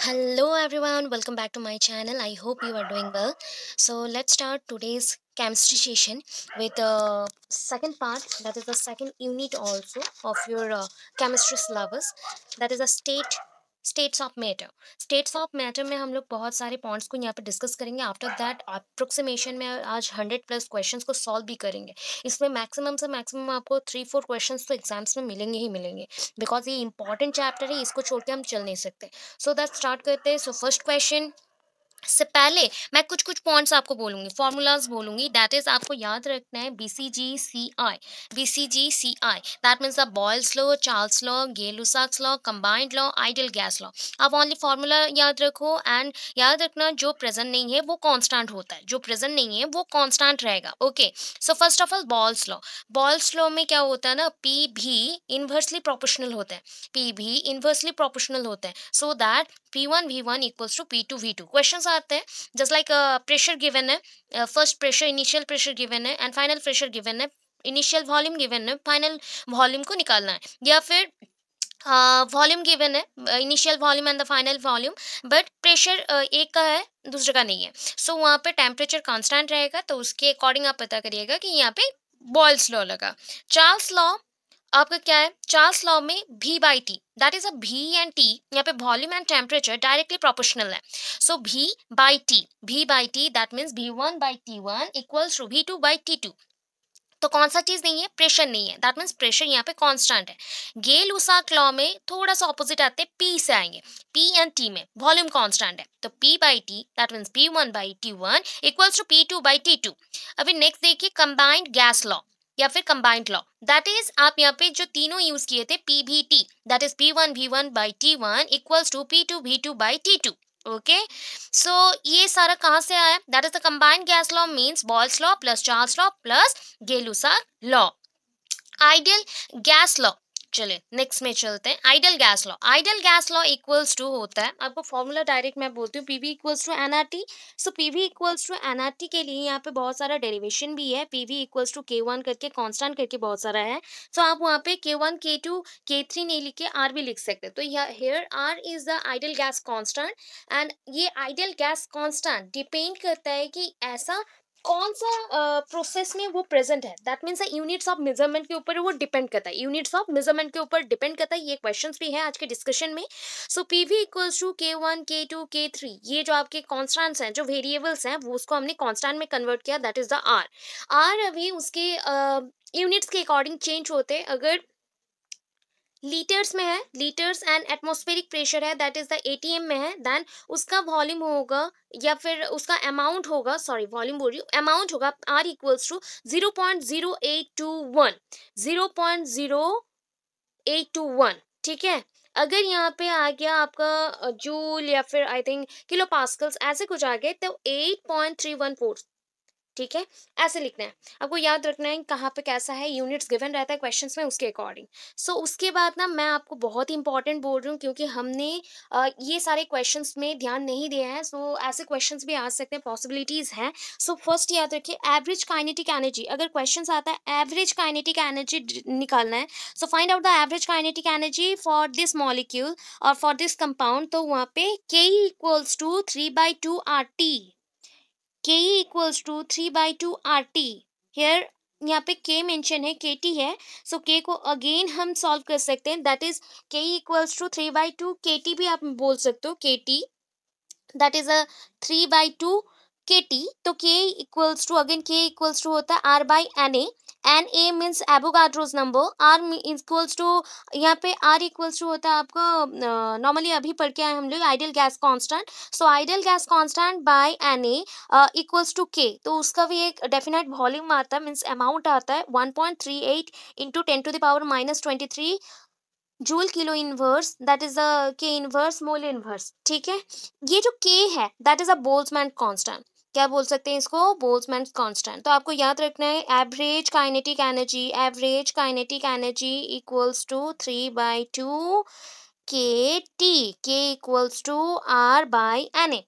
hello everyone welcome back to my channel i hope you are doing well so let's start today's chemistry session with the second part that is the second unit also of your uh, chemistry syllabus that is the state states of matter states of matter में हम लोग बहुत सारे points को यहाँ पे discuss करेंगे after that approximation में आज हंड्रेड प्लस क्वेश्चन को सॉल्व भी करेंगे इसमें मैक्सिमम से मैक्सिमम आपको थ्री फोर क्वेश्चन तो एग्जाम्स में मिलेंगे ही मिलेंगे बिकॉज ये इंपॉर्टेंट चैप्टर है इसको छोड़ के हम चल नहीं सकते सो दैट स्टार्ट करते हैं सो फर्स्ट क्वेश्चन से पहले मैं कुछ कुछ पॉइंट्स आपको बोलूंगी फॉर्मूलाज बोलूंगी दैट इज़ आपको याद रखना है B C G C I B C G C I that means a Boyle's law Charles law Gay law combined law ideal gas law आप ओनली फार्मूला याद रखो एंड याद रखना जो प्रेजेंट नहीं है वो कॉन्स्टेंट होता है जो प्रेजेंट नहीं है वो कॉन्स्टेंट रहेगा okay so first of all Boyle's law Boyle's law में क्या होता है ना पी भी इन्वर्सली प्रोपोर्शनल होता है पी भी इन्वर्सली प्रोपोर्शनल होता है so that P one V one equals to P two V two question आते हैं जस्ट लाइक प्रेशर गिवन है first pressure initial pressure given है एंड फाइनल प्रेशर गिवन है इनिशियल वॉल्यूम गिवन है final volume को निकालना है या फिर वॉल्यूम uh, गिवन है initial volume and the final volume but pressure एक का है दूसरे का नहीं है सो so, वहाँ पे टेम्परेचर कांस्टेंट रहेगा तो उसके अकॉर्डिंग आप पता करिएगा कि यहाँ पे बॉयल्स लॉ लगा चार्ल्स लॉ आपका क्या है चार्ल्स लॉ में V by T that is a V and T यहाँ पे volume and temperature directly proportional है so V by T V by T that means V one by T one equals to V two by T two तो कौन सा चीज़ नहीं है pressure नहीं है दैट मीन्स प्रेशर यहाँ पे कांस्टेंट है गे उषा क्लॉ में थोड़ा सा ऑपोजिट आते हैं पी से आएंगे पी एंड टी में वॉल्यूम कांस्टेंट है तो P by T that means P one by T one equals to P two by T two अभी नेक्स्ट देखिए कंबाइंड गैस लॉ या फिर कंबाइंड लॉ दैट इज आप यहाँ पे जो तीनों यूज किए थे P V T that is P one V one by T one equals to P two V two by T two okay so ये सारा कहाँ से आया that is the combined gas law means Boyle's law plus Charles law plus Gay Lussac law ideal gas law चलिए next में चलते हैं ideal gas law ideal gas law equals to होता है आपको फॉर्मूला डायरेक्ट मैं बोलती हूँ PV equals to NRT so PV equals to NRT के लिए यहाँ पे बहुत सारा डेरिवेशन भी है PV equals to K one करके कांस्टेंट करके बहुत सारा है सो so, आप वहाँ पे के one K two K three नहीं लिख के आर भी लिख सकते तो here R is the ideal gas constant and ये आइडियल गैस कॉन्स्टेंट डिपेंड करता है कि ऐसा कौन सा प्रोसेस uh, में वो प्रेजेंट है that means units of measurement के ऊपर वो डिपेंड करता है यूनिट्स ऑफ मेजरमेंट के ऊपर डिपेंड करता है ये क्वेश्चन भी है आज के डिस्कशन में so P V equals to K one K two K three ये जो आपके कॉन्स्टेंट्स हैं जो वेरिएबल्स हैं वो उसको हमने कॉन्स्टेंट में कन्वर्ट किया that is the R R अभी उसके यूनिट्स uh, के अकॉर्डिंग चेंज होते हैं अगर लीटर्स में है लीटर्स एंड एटमोस्फेरिक प्रेशर है दैट इज द एटीएम में है देन उसका वॉल्यूम होगा या फिर उसका अमाउंट होगा सॉरी वॉल्यूम बोल रही हूँ अमाउंट होगा R equals to zero point zero eight two one zero point zero eight two one ठीक है अगर यहाँ पे आ गया आपका जूल या फिर आई थिंक किलो पास्कल्स ऐसे कुछ आ गए तो eight point three one four ठीक है ऐसे लिखना है आपको याद रखना है कहाँ पे कैसा है यूनिट्स गिवन रहता है क्वेश्चन में उसके अकॉर्डिंग सो so, उसके बाद ना मैं आपको बहुत ही इंपॉर्टेंट बोल रही हूँ क्योंकि हमने आ, ये सारे क्वेश्चन में ध्यान नहीं दिया है सो so, ऐसे क्वेश्चन भी आ सकते हैं पॉसिबिलिटीज़ हैं सो so, फर्स्ट याद रखिए एवरेज काइनेटिक एनर्जी अगर क्वेश्चन आता है एवरेज काइनेटिक एनर्जी निकालना है so find out the average kinetic energy for this molecule और फॉर दिस कंपाउंड तो वहाँ पे K equals to three by two R T K E equals to three by two R T here यहाँ पे के mention है के T है सो so के को अगेन हम सॉल्व कर सकते हैं that is K equals to three by two K T भी आप बोल सकते हो K T that is a three by two K T तो K equals to again K equals to होता है R by N A N A means Avogadro's number R equals to यहाँ पे आर इक्वल्स टू होता है आपका normally अभी पढ़ के आए हम लोग ideal gas constant so ideal gas constant by N A equals to K तो उसका भी एक डेफिनेट वॉल्यूम आता है मीन्स अमाउंट आता है one point three eight into ten to the power minus twenty three joule kilo inverse that is a K inverse mole inverse ठीक है ये जो के है that is a Boltzmann constant क्या बोल सकते हैं इसको बोल्समैन कांस्टेंट तो आपको याद रखना है average kinetic energy average kinetic energy equals to three by two K T K equals to R by N A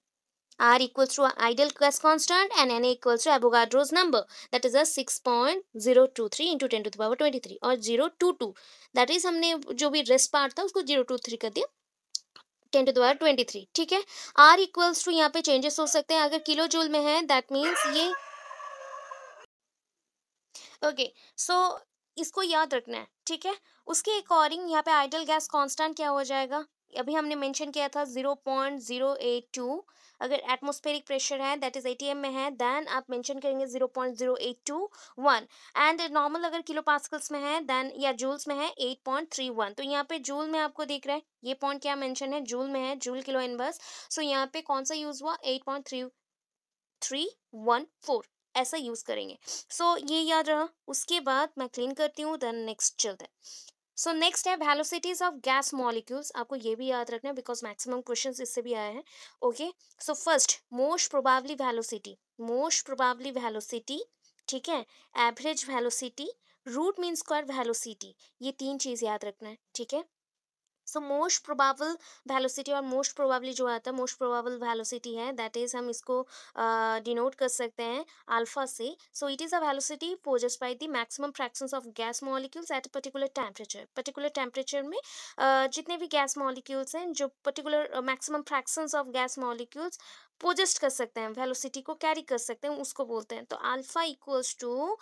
R equals to ideal gas constant and N equals to Avogadro's number that is a six point zero two three into ten to the power twenty three और zero two two that is हमने जो भी rest part था उसको zero two three कर दिया ten to द्वारा twenty three ठीक है आर इक्वल्स टू यहाँ पे चेंजेस हो सकते हैं अगर किलो जूल में है दैट मीन्स ये ओके सो इसको याद रखना है ठीक है उसके अकॉर्डिंग यहाँ पे आइडल गैस कांस्टेंट क्या हो जाएगा अभी हमने मेंशन किया था zero zero point eight two अगर एटमॉस्फेरिक प्रेशर है दैट इज़ एटीएम में है देन आप मेंशन करेंगे zero zero point eight two one and normal अगर किलो पास्कल्स में है देन या जूल्स में है एट पॉइंट थ्री वन तो यहाँ पे जूल में आपको देख रहा है ये पॉइंट क्या मेंशन है जूल में है जूल किलो इनवर्स सो यहाँ पे कौन सा यूज़ हुआ एट पॉइंट ऐसा यूज़ करेंगे सो so, ये याद रहा उसके बाद मैं क्लीन करती हूँ देन नेक्स्ट चलते हैं सो नेक्स्ट है वेलोसिटीज ऑफ गैस मॉलिक्यूल्स आपको ये भी याद रखना है बिकॉज मैक्सिमम क्वेश्चन इससे भी आए हैं okay so first most probably velocity most probably velocity ठीक है average velocity root mean square velocity ये तीन चीज़ याद रखना है ठीक है सो मोस्ट प्रोबाबल वेलोसिटी और मोस्ट प्रोबाबली जो आता है मोस्ट प्रोबाबल वेलोसिटी है दैट इज़ हम इसको डिनोट uh, कर सकते हैं अल्फा से so it is a velocity possessed by the maximum fractions of gas molecules at particular temperature particular temperature में uh, जितने भी गैस मॉलिक्यूल्स हैं जो particular maximum fractions of gas molecules possessed कर सकते हैं वेलोसिटी को कैरी कर सकते हैं उसको बोलते हैं तो alpha equals to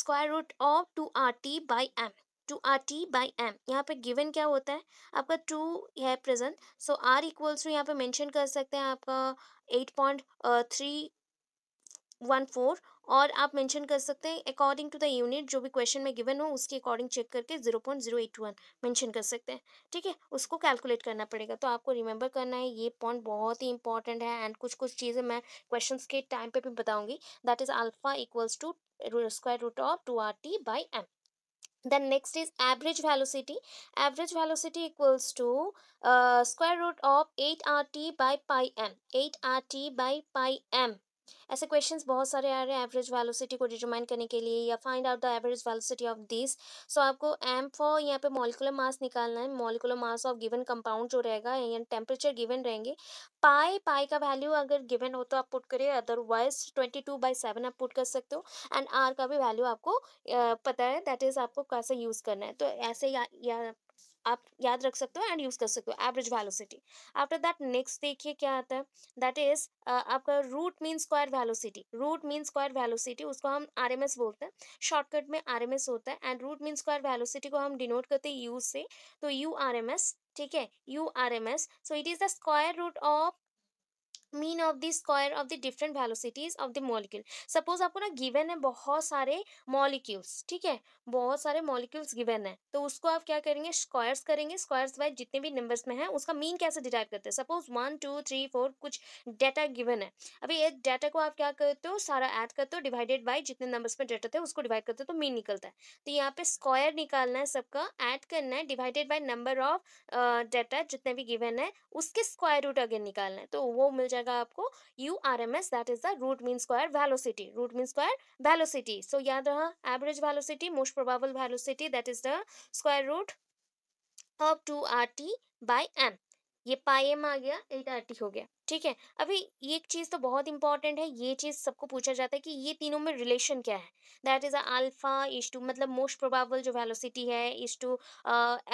square root of two R T by M two R T by M यहाँ पे गिवन क्या होता है आपका टू है present so R equals to यहाँ पे मेंशन कर सकते हैं आपका eight point three one four और आप मेंशन कर सकते हैं अकॉर्डिंग टू द यूनिट जो भी क्वेश्चन में गिवन हो उसके अकॉर्डिंग चेक करके zero point zero eight one mention कर सकते हैं ठीक है उसको कैलकुलेट करना पड़ेगा तो आपको रिमेंबर करना है ये पॉइंट बहुत ही इंपॉर्टेंट है एंड कुछ कुछ चीज़ें मैं क्वेश्चन के टाइम पर भी बताऊँगी that is alpha equals to square root of two R T by M then next is average velocity average velocity equals to uh, square root of 8rt by pi m 8rt by pi m ऐसे questions बहुत सारे आ रहे हैं average velocity को determine करने के लिए या find out the average velocity of this so आपको एम फॉर यहाँ पे मॉलिकुलर मास निकालना है molecular mass of given compound जो रहेगा या टेम्परेचर गिवन रहेंगे पाई पाई का वैल्यू अगर गिवन हो तो आप पुट करिए otherwise twenty two by seven आप पुट कर सकते हो एंड आर का भी वैल्यू आपको पता है दैट इज़ आपको कैसे यूज़ करना है तो ऐसे या, या आप याद रख सकते हो एंड यूज़ कर सकते हो average velocity after that next देखिए क्या आता है दैट इज़ आपका root mean square velocity root mean square velocity उसको हम आर एम एस बोलते हैं शॉर्टकट में आर एम एस होता है and root mean square velocity को हम डिनोट करते हैं यू से तो यू आर एम एस ठीक है U R M S so it is the square root of mean of the square of the different velocities of the molecule suppose आपको ना गिवन है बहुत सारे मॉलिक्यूल्स ठीक है बहुत सारे मॉलिक्यूल्स गिवन है तो उसको आप क्या करेंगे स्क्वायर्स करेंगे स्क्वायर्स वाइज जितने भी नंबर्स में है उसका मीन कैसे डिराइव करते हैं suppose one two three four कुछ डाटा गिवन है अभी इस डाटा को आप क्या करते हो सारा ऐड करते हो डिवाइडेड बाई जितने नंबर्स में डाटा थे उसको डिवाइड करते हो तो मीन निकलता है तो यहाँ पे स्क्वायर निकालना है सबका ऐड करना है divided by number of data जितने भी गिवन है उसके स्क्वायर रूट अगेन निकालना है तो वो मिल जाएगा जाएगा आपको U R M S that is the root mean square velocity root mean square velocity so याद रहा average velocity most probable velocity that is the square root of two R T by M ये pi M आ गया eight are T हो गया ठीक है अभी ये चीज़ तो बहुत इंपॉर्टेंट है ये चीज़ सबको पूछा जाता है कि ये तीनों में रिलेशन क्या है that is alpha is to मतलब मोस्ट प्रोबेबल जो वेलोसिटी है इज टू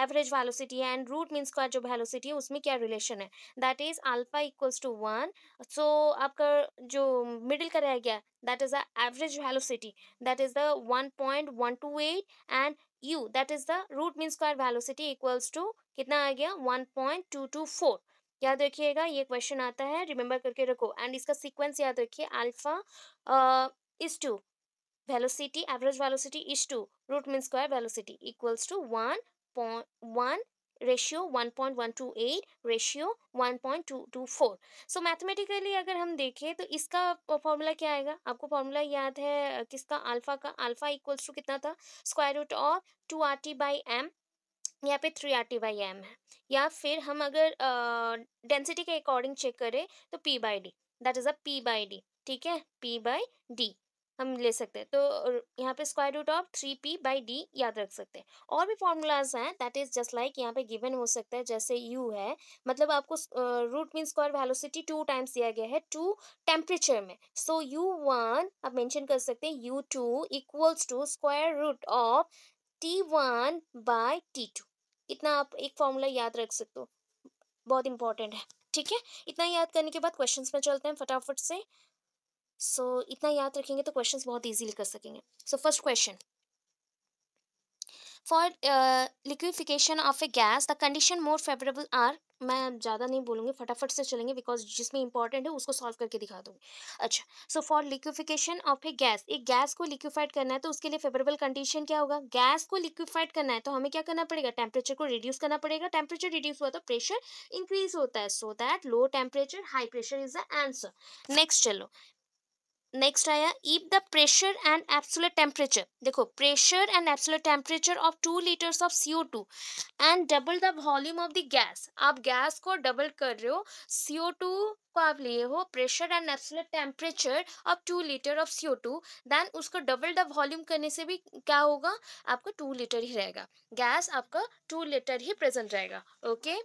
एवरेज वेलोसिटी है एंड रूट मीन स्क्वायर जो वेलोसिटी है उसमें क्या रिलेशन है that is alpha equals to one so आपका जो मिडिल का रह गया that is the average velocity that is the one point one two eight and U that is the root mean square velocity equals to कितना आ गया one point two two four याद रखिएगा ये क्वेश्चन आता है रिमेंबर करके रखो and इसका सीक्वेंस याद रखिए alpha is to velocity velocity velocity average is to root mean square velocity average velocity is ratio one point one two eight ratio one point two two four so mathematically अगर हम देखें तो इसका formula क्या आएगा आपको formula याद है किसका अल्फा का अल्फा इक्वल्स टू कितना था square root of two R T by M यहाँ पे three R T by M है या फिर हम अगर डेंसिटी के अकॉर्डिंग चेक करें तो P by D that is a P by D ठीक है पी बाई डी हम ले सकते हैं तो यहाँ पे square root of three P by D याद रख सकते हैं और भी फॉर्मूलाज हैं दैट इज़ जस्ट लाइक यहाँ पे गिवन हो सकता है जैसे यू है मतलब आपको root mean square velocity two times दिया गया है टू टेम्परेचर में सो यू वन आप मेंशन कर सकते हैं U two equals to square root of T one by T two इतना आप एक फॉर्मूला याद रख सकते हो बहुत इंपॉर्टेंट है ठीक है इतना याद करने के बाद क्वेश्चन में चलते हैं फटाफट से सो so, इतना याद रखेंगे तो क्वेश्चन बहुत ईजिली कर सकेंगे so first question for liquefaction of a gas the condition more favourable are मैं ज़्यादा नहीं बोलूँगी फटाफट से चलेंगे बिकॉज जिसमें इंपॉर्टेंट है उसको सॉल्व करके दिखा दूँगी अच्छा so for liquefaction of a gas एक गैस को लिक्विफाइड करना है तो उसके लिए फेवरेबल कंडीशन क्या होगा गैस को लिक्विफाइड करना है तो हमें क्या करना पड़ेगा टेम्परेचर को रिड्यूस करना पड़ेगा टेम्परेचर रिड्यूस हुआ तो प्रेशर इंक्रीज होता है so that low temperature high pressure is the answer next चलो नेक्स्ट आया keep the pressure and absolute temperature देखो pressure and absolute temperature of two litres of C O two and double the volume of the gas आप gas को double कर रहे हो सी O to को आप लिए हो pressure and absolute temperature of two litre of C O two then उसको डबल द वॉल्यूम करने से भी क्या होगा आपका टू लीटर ही रहेगा गैस आपका टू लीटर ही प्रेजेंट रहेगा ओके okay?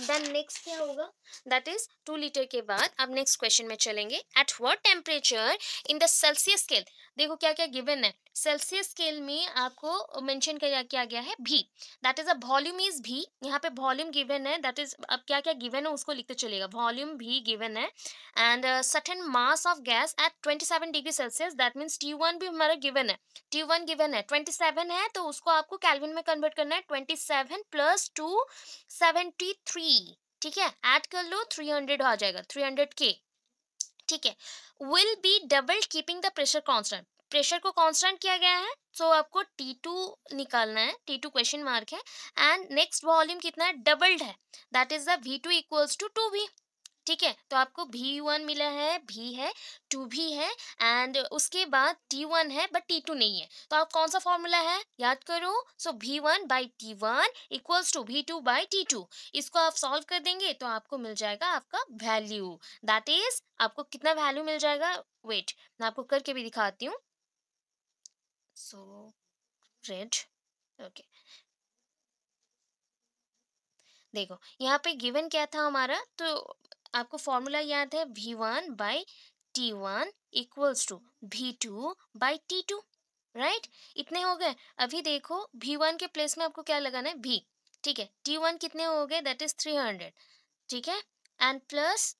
देन नेक्स्ट क्या होगा दैट इज टू लीटर के बाद अब नेक्स्ट क्वेश्चन में चलेंगे at what temperature in the Celsius scale देखो क्या क्या गिवन है सेल्सियस स्केल में आपको मेंशन किया क्या गया है भी that is a volume is भी यहाँ पे वॉल्यूम गिवन है दैट इज अब क्या क्या गिवन है उसको लिखते चलेगा वॉल्यूम भी गिवन है and certain mass of gas at twenty seven degree Celsius that means T one भी हमारा गिवन है टी वन गिवन है ट्वेंटी सेवन है तो उसको आपको कैलविन में कन्वर्ट करना है twenty seven plus two seventy three ठीक है ऐड कर लो थ्री हंड्रेड हो जाएगा थ्री हंड्रेड के ठीक है will be double keeping the pressure constant pressure को कांस्टेंट किया गया है सो so आपको टी टू निकालना है टी टू क्वेश्चन मार्क है एंड नेक्स्ट वॉल्यूम कितना है डबल्ड है that is the V two equals to two V ठीक है तो आपको भी वन मिला है भी है टू भी है एंड उसके बाद टी वन है बट टी टू नहीं है तो आप कौन सा फॉर्मूला है याद करो so V one by T one equals to V two by T two इसको आप सॉल्व कर देंगे तो आपको मिल जाएगा आपका वैल्यू दैट इज आपको कितना वैल्यू मिल जाएगा वेट मैं आपको करके भी दिखाती हूँ सो रेड ओके देखो यहाँ पे गिवन क्या था हमारा तो आपको फॉर्मूला याद है V one by T one equals to V two by T two right इतने हो गए अभी देखो वी वन के प्लेस में आपको क्या लगाना है वी ठीक है टी वन कितने हो गए दैट इज थ्री हंड्रेड ठीक है एंड प्लस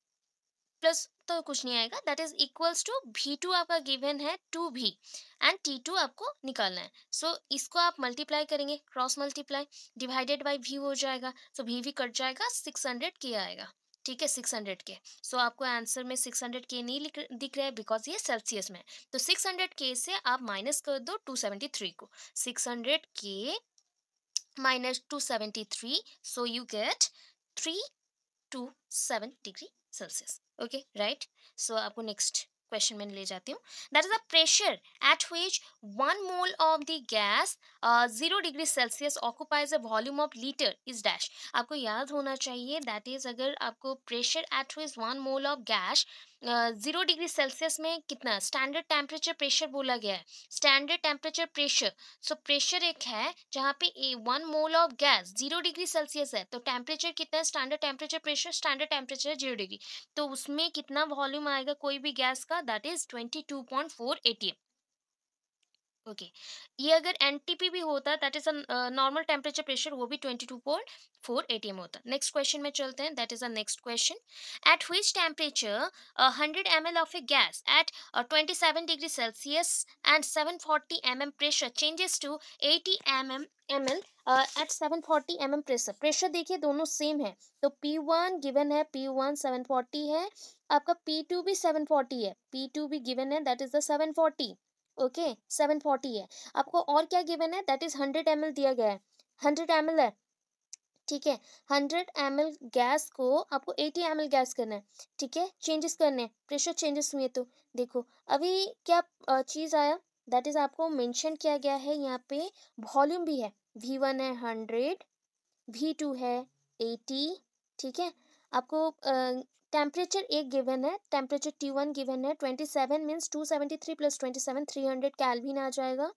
प्लस तो कुछ नहीं आएगा that is equals to V two आपका गिवन है two V and T two आपको निकालना है सो so, इसको आप मल्टीप्लाई करेंगे क्रॉस मल्टीप्लाई डिवाइडेड बाई भी हो जाएगा सो so, भी भी कट जाएगा सिक्स हंड्रेड किया आएगा ठीक है सिक्स हंड्रेड के सो आपको आंसर में सिक्स हंड्रेड के नहीं दिख रहा है बिकॉज ये सेल्सियस में तो सिक्स हंड्रेड के से आप माइनस कर दो टू सेवेंटी थ्री को सिक्स हंड्रेड के minus two seventy three so you get three two seven degree Celsius okay right so आपको नेक्स्ट क्वेश्चन में ले जाती हूँ that is the pressure at which one mole of the gas zero degree Celsius occupies a volume of litre is dash आपको याद होना चाहिए that is अगर आपको pressure at which one mole of gas zero degree Celsius में कितना standard temperature pressure बोला गया है standard temperature pressure so pressure एक है जहाँ पे a one mole of gas zero degree Celsius है तो टेम्परेचर कितना है standard temperature pressure standard temperature zero degree तो उसमें कितना वॉल्यूम आएगा कोई भी गैस का that is twenty two point four A okay ये अगर एन भी होता that is a normal temperature pressure वो भी twenty two point four A होता नेक्स्ट क्वेश्चन में चलते हैं that is a next question at हुई temperature hundred M L of a gas at twenty seven degree Celsius and seven forty M M pressure changes to eighty M M M L at seven forty M M pressure pressure देखिए दोनों same तो है तो P one given है P one seven forty है आपका P two भी seven forty है पी टू भी गिवन है that is the seven forty okay seven forty है आपको और क्या गिवन है दैट इज़ हंड्रेड एम दिया गया है हंड्रेड एम है ठीक है हंड्रेड एम गैस को आपको एटी एम गैस करना है ठीक है चेंजेस करने हैं प्रेशर चेंजेस हुए तो देखो अभी क्या चीज़ आया दैट इज़ आपको मेंशन किया गया है यहाँ पे वॉल्यूम भी है वी वन है हंड्रेड वी टू है एटी ठीक है आपको टेम्परेचर एक गिवन है टेम्परेचर टी वन गिवन है twenty seven means two seventy three plus twenty seven three hundred Kelvin आ जाएगा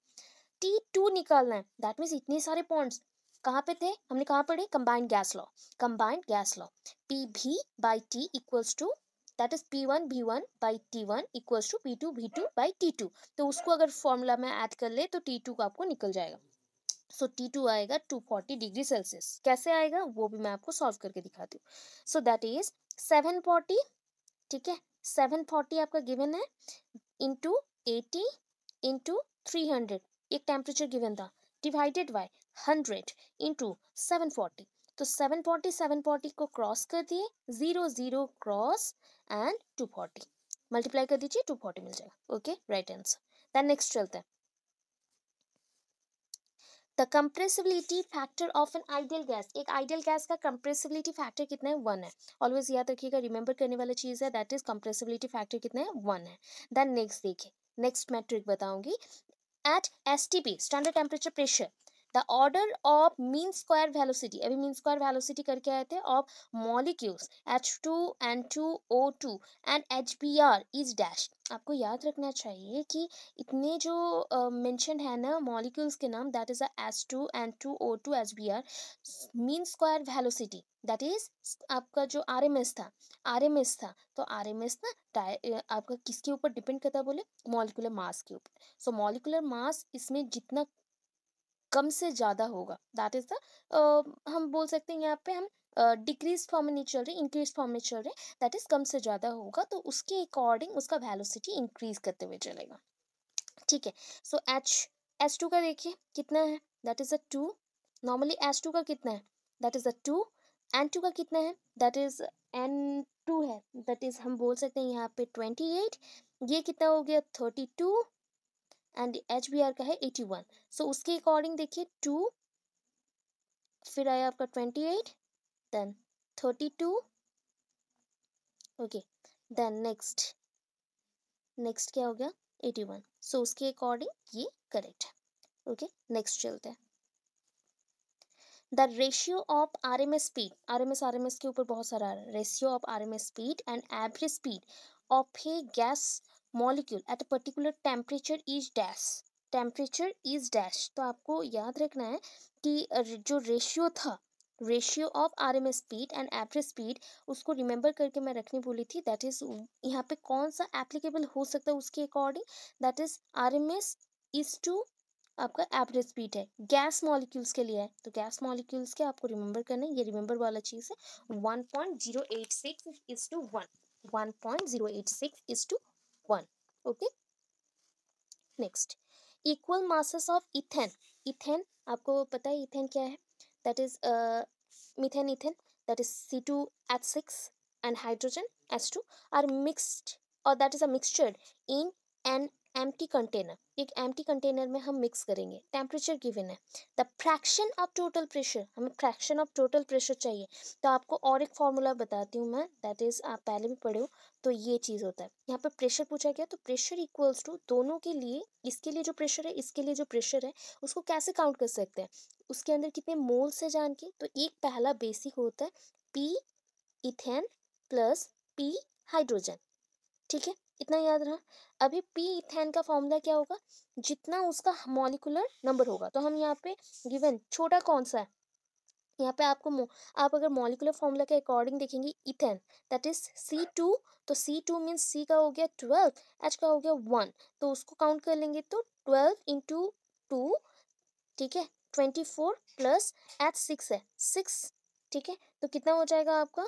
टी टू निकालना है दैट मीन्स इतने सारे पॉइंट्स कहाँ पे थे हमने कहाँ पढ़े combined gas law combined gas law P V by T equals to that is P one V one by T one equals to P two V two by T two तो उसको अगर formula में add कर ले तो T to का आपको निकल जाएगा सो टी टू आएगा टू फोर्टी डिग्री सेल्सियस कैसे आएगा वो भी मैं आपको सॉल्व करके दिखाती हूँ so that is seven forty ठीक है सेवन फोर्टी आपका गिवन है into eighty into three hundred एक टेम्परेचर गिवन था divided by hundred into seven forty तो सेवन फोर्टी सेवन फोर्टी को क्रॉस कर दिए zero zero cross and two forty multiply कर दीजिए टू फोर्टी मिल जाएगा okay right answer then next चलते हैं the compressibility factor of an ideal gas एक आइडियल गैस का कंप्रेसिबिलिटी फैक्टर कितना है वन है ऑलवेज याद रखिएगा रिमेंबर करने वाला चीज़ है दैट इज कंप्रेसिबिलिटी फैक्टर कितना है वन है देन नेक्स्ट देखिए नेक्स्ट मैट्रिक बताऊंगी at S T P standard temperature pressure the order of mean square velocity अभी मीन स्क्वायर वेलोसिटी करके आए थे of molecules H two and two O two and H B R is dash आपको याद रखना चाहिए कि इतने जो मेंशन uh, है ना मॉलिक्यूल्स के नाम that is H two and two O two H B R mean square velocity that is आपका जो आर एम एस था आर एम एस था तो आर एम एस ना आपका किसके ऊपर डिपेंड करता है बोले मॉलिकुलर मास के ऊपर सो मॉलिकुलर मास इसमें जितना कम से ज़्यादा होगा दैट इज़ द हम बोल सकते हैं यहाँ पे हम डिक्रीज फॉर्म में नहीं चल रहे इंक्रीज फॉर्म में चल रहे दैट इज़ कम से ज़्यादा होगा तो उसके अकॉर्डिंग उसका वैलोसिटी इंक्रीज करते हुए चलेगा ठीक है सो एच एस टू का देखिए कितना है that is a two normally S two का कितना है that is a two N two का कितना है दैट इज़ एन टू है दैट इज़ हम बोल सकते हैं यहाँ पे ट्वेंटी एट ये कितना हो गया thirty two and H B R का है एटी वन सो उसके अकॉर्डिंग देखिए टू फिर आया आपका twenty eight then thirty two okay then next next क्या हो गया एटी वन सो उसके अकॉर्डिंग ये करेक्ट है ओके नेक्स्ट चलते हैं the ratio of R M S speed R M S R M S के ऊपर बहुत सारा आ रहा है ratio of R M S speed and average speed of a gas molecule at a particular temperature is dash temperature is dash तो आपको याद रखना है कि जो ratio था ratio of R M S speed and average speed उसको remember करके मैं रखनी बोली थी दैट इज़ यहाँ पे कौन सा एप्लीकेबल हो सकता है उसके according that is R M S is two आपका एवरेज स्पीड है गैस मॉलिक्यूल्स के लिए है तो गैस मॉलिक्यूल्स के आपको रिमेंबर करना है ये रिमेंबर वाला चीज़ है one point zero eight six is to one one point zero eight six is to one okay next equal masses of ethane ethane आपको पता है ethane क्या है that is uh, methane ethane that is C2H6 and hydrogen H2 are mixed or that is a mixture in an M container एक M container में हम mix करेंगे temperature given है the fraction of total pressure हमें fraction of total pressure चाहिए तो आपको और एक फॉर्मूला बताती हूँ मैं दैट इज़ आप पहले भी पढ़े हो तो ये चीज़ होता है यहाँ पर प्रेशर पूछा गया तो प्रेशर इक्वल्स टू दोनों के लिए इसके लिए जो प्रेशर है इसके लिए जो प्रेशर है उसको कैसे काउंट कर सकते हैं उसके अंदर कितने मोल्स है जान के तो एक पहला बेसिक होता है P ethane plus P hydrogen ठीक है इतना याद रहा अभी पी इथेन का फॉर्मूला क्या होगा जितना उसका मॉलिकुलर नंबर होगा तो हम यहाँ पे गिवन छोटा कौन सा है यहाँ पे आपको आप अगर मॉलिकुलर फॉर्मूला के अकॉर्डिंग देखेंगे ethane that is C two तो सी टू मीन्स सी का हो गया ट्वेल्व एच का हो गया वन तो उसको काउंट कर लेंगे तो ट्वेल्व इंटू टू ठीक है twenty four plus H six है सिक्स ठीक है तो कितना हो जाएगा आपका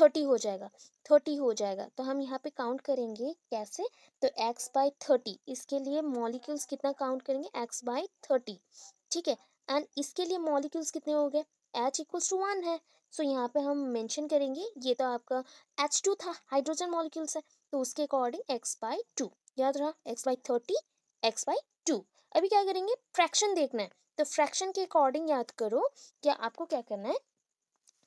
थर्टी हो जाएगा थर्टी हो जाएगा तो हम यहाँ पे काउंट करेंगे कैसे तो एक्स बाय थर्टी इसके लिए मॉलिक्यूल्स कितना काउंट करेंगे एक्स बाय थर्टी ठीक है एंड इसके लिए मॉलिक्यूल्स कितने हो गए एच इक्वल्स टू वन है सो so, यहाँ पे हम मेंशन करेंगे ये तो आपका एच टू था हाइड्रोजन मॉलिक्यूल्स है तो उसके अकॉर्डिंग एक्स बाय टू याद रहा X by thirty X by two अभी क्या करेंगे फ्रैक्शन देखना है तो फ्रैक्शन के अकॉर्डिंग याद करो कि आपको क्या करना है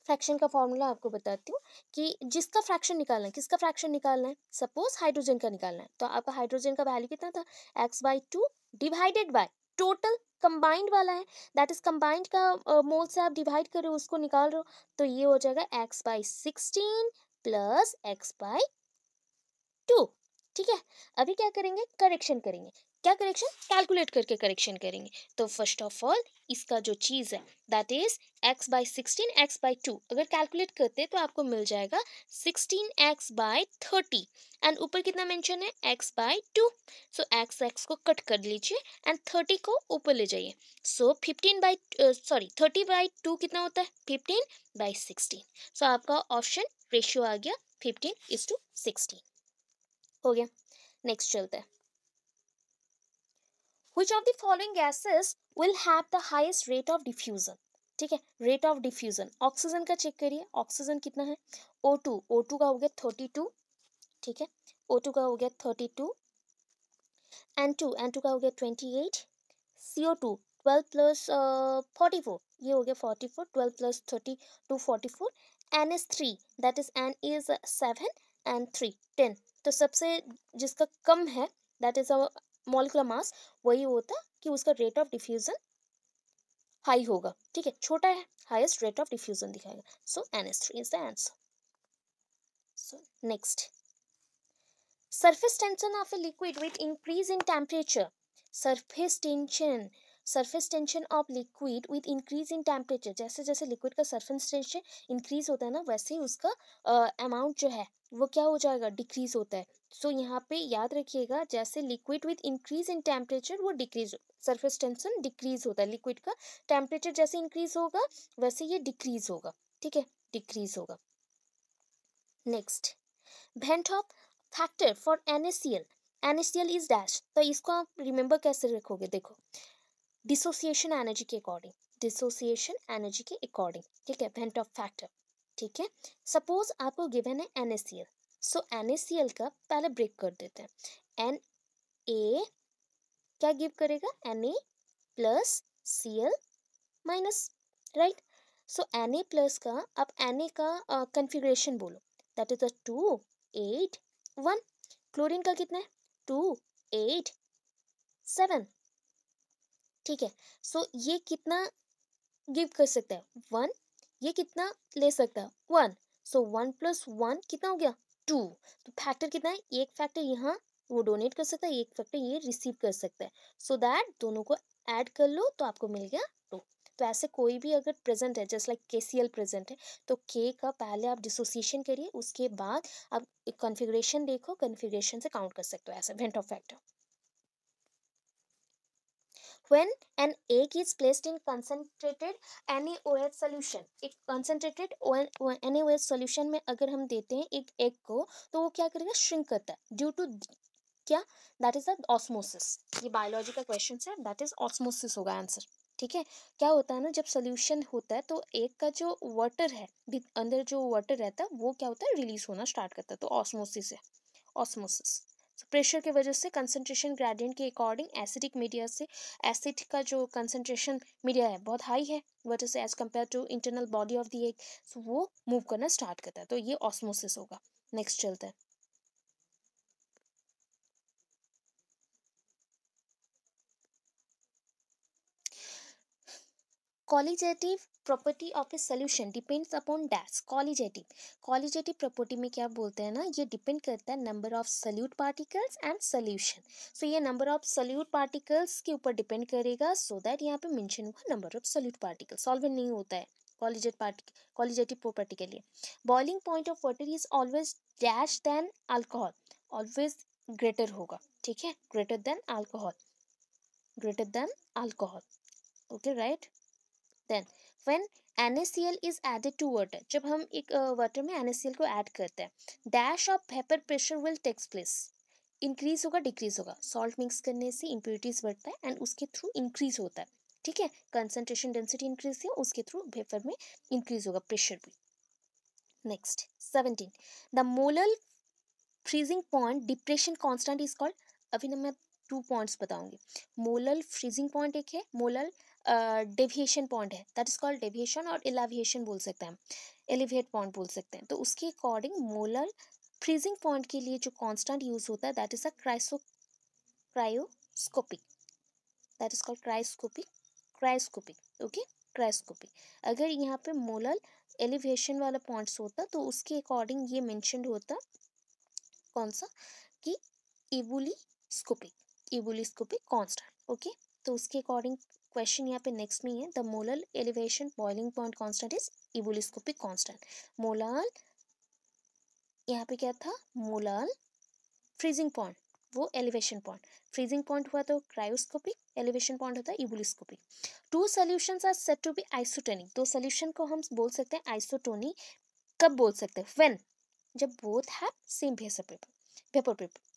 फ्रैक्शन का फॉर्मूला आपको बताती हूँ कि जिसका फ्रैक्शन निकालना है किसका फ्रैक्शन निकालना है सपोज हाइड्रोजन का निकालना है तो आपका हाइड्रोजन का वैल्यू कितना था X by two divided by total combined वाला है दैट इज कंबाइंड का मोल uh, से आप डिवाइड करो उसको निकाल रहे हो तो ये हो जाएगा X by sixteen plus X by two ठीक है अभी क्या करेंगे करेक्शन करेंगे क्या करेक्शन कैलकुलेट करके करेक्शन करेंगे तो फर्स्ट ऑफ ऑल इसका जो चीज़ है that is X by sixteen X by two अगर कैलकुलेट करते तो आपको मिल जाएगा sixteen X by thirty and ऊपर कितना मेंशन है X by two so X X को कट कर लीजिए एंड थर्टी को ऊपर ले जाइए so fifteen by sorry thirty by two कितना होता है फिफ्टीन बाई सिक्सटीन सो आपका ऑप्शन रेशियो आ गया फिफ्टीन इज टू सिक्सटीन हो गया नेक्स्ट चलता है which of the following gases will have the highest rate of diffusion ठीक है रेट ऑफ डिफ्यूजन ऑक्सीजन का चेक करिए ऑक्सीजन कितना है O2 O2 का हो गया थर्टी टू ठीक है O2 का हो गया thirty two N two N two का हो गया twenty eight C O two twelve plus forty four ये हो गया forty four twelve plus thirty two forty four N is three that is N is seven and three ten तो सबसे जिसका कम है दैट इज मॉलिकुलर मास वही होता है कि उसका रेट ऑफ डिफ्यूज़न हाई होगा ठीक है छोटा है हाईएस्ट रेट ऑफ डिफ्यूज़न दिखाएगा so N S three is the answer so next surface tension of a liquid with increase in temperature surface tension surface tension of liquid with increase in temperature जैसे जैसे liquid का surface tension increase होता है ना वैसे ही उसका amount uh, जो है वो क्या हो जाएगा डिक्रीज होता है सो so, यहाँ पे याद रखिएगा जैसे liquid with increase in temperature वो डिक्रीज सरफेस टेंशन डिक्रीज होता है लिक्विड का टेम्परेचर जैसे इंक्रीज होगा वैसे ये डिक्रीज होगा ठीक है डिक्रीज होगा next van't Hoff factor for N S C L N S C L is dash तो इसको आप रिमेंबर कैसे रखोगे देखो डिसोसिएशन एनर्जी के अकॉर्डिंग डिसोसिएशन एनर्जी के अकॉर्डिंग ठीक है वेंट ऑफ फैक्टर ठीक है सपोज आपको गिवन है एन सो एन का पहले ब्रेक कर देते हैं एन ए क्या गिव करेगा N A plus C L minus right so N A plus का आप एन ए का कन्फिग्रेशन uh, बोलो that is the two eight one chlorine का कितना है टू एट सेवन ठीक है सो so, ये कितना गिव कर सकता है वन ये कितना ले सकता है one so one plus one कितना हो गया टू तो फैक्टर कितना है एक फैक्टर यहाँ वो डोनेट कर सकता है एक फैक्टर ये रिसीव कर सकता है सो so दैट दोनों को ऐड कर लो तो आपको मिल गया टू तो ऐसे कोई भी अगर प्रेजेंट है जस्ट लाइक के सी प्रेजेंट है तो के का पहले आप डिसोसिएशन करिए उसके बाद आप कॉन्फ़िगरेशन देखो कॉन्फ़िगरेशन से काउंट कर सकते हो ऐसा van't Hoff factor when an egg is placed in concentrated any NaOH solution एक concentrated any NaOH solution में अगर हम देते हैं एक egg को तो वो क्या करेगा श्रिंक करता है ड्यू टू क्या दैट इज द ऑस्मोसिस ये बायोलॉजी का क्वेश्चन है दैट इज ऑस्मोसिस होगा आंसर ठीक है क्या होता है ना जब सोल्यूशन होता है तो एक का जो वाटर है अंदर जो वाटर रहता है वो क्या होता है रिलीज होना स्टार्ट करता है तो ऑस्मोसिस है ऑस्मोसिस प्रेशर तो के वजह से कंसनट्रेशन ग्रेडियंट के अकॉर्डिंग एसिडिक मीडिया से एसिड का जो कंसनट्रेशन मीडिया है बहुत हाई है वजह से as compare to internal body of the egg so वो मूव करना स्टार्ट करता है तो ये ऑस्मोसिस होगा नेक्स्ट चलता है colligative property of a solution depends upon dash colligative colligative property में क्या बोलते हैं ना ये डिपेंड करता है number of solute particles and solution so ये नंबर ऑफ सल्यूट पार्टिकल्स के ऊपर डिपेंड करेगा सो दैट यहाँ पे मेंशन हुआ number of solute particle solvent नहीं होता है कॉलिजेट पार्टी कॉलिजेटिव प्रॉपर्टी के लिए boiling point of water is always dash than alcohol always greater होगा ठीक है greater than alcohol greater than alcohol okay right then when N is added to water जब हम एक वाटर में N को ऐड करते हैं dash of vapour pressure will takes place increase होगा डिक्रीज होगा सॉल्ट मिक्स करने से इम्प्योरिटीज बढ़ता है एंड उसके थ्रू इंक्रीज होता है ठीक है कंसनट्रेशन डेंसिटी इंक्रीज है उसके थ्रू वेपर में इंक्रीज होगा प्रेशर भी next seventeen the molal freezing point depression constant is called अभी ना मैं टू पॉइंट्स बताऊंगी मोलल फ्रीजिंग पॉइंट एक है मोलल डेविएशन पॉइंट है दैट इज कॉल्ड डेविएशन और एलाविएशन बोल सकते हैं एलिवेट पॉइंट बोल सकते हैं तो उसके अकॉर्डिंग मोलर फ्रीजिंग पॉइंट के लिए जो कांस्टेंट यूज होता है that is a cryo cryoscopic that is called cryoscopic cryoscopic okay cryoscopic अगर यहाँ पे मोलर एलिवेशन वाला पॉइंट्स होता तो उसके अकॉर्डिंग ये मैंशनड होता कौन सा कि इबुलिस्कोपिक इबुलिस्कोपिक कॉन्स्टेंट ओके तो उसके अकॉर्डिंग क्वेश्चन यहाँ पे नेक्स्ट में है the molal elevation boiling point constant is ebullioscopic constant molal यहाँ पे क्या था मोलाल फ्रीजिंग पॉइंट वो एलिवेशन पॉइंट फ्रीजिंग पॉइंट हुआ तो क्रायोस्कोपिक एलिवेशन पॉइंट होता है ebullioscopic two solutions are said to be isotonic दो सोल्यूशन को हम बोल सकते हैं आइसोटोनिक कब बोल सकते हैं वेन जब both have same vapour paper vapour paper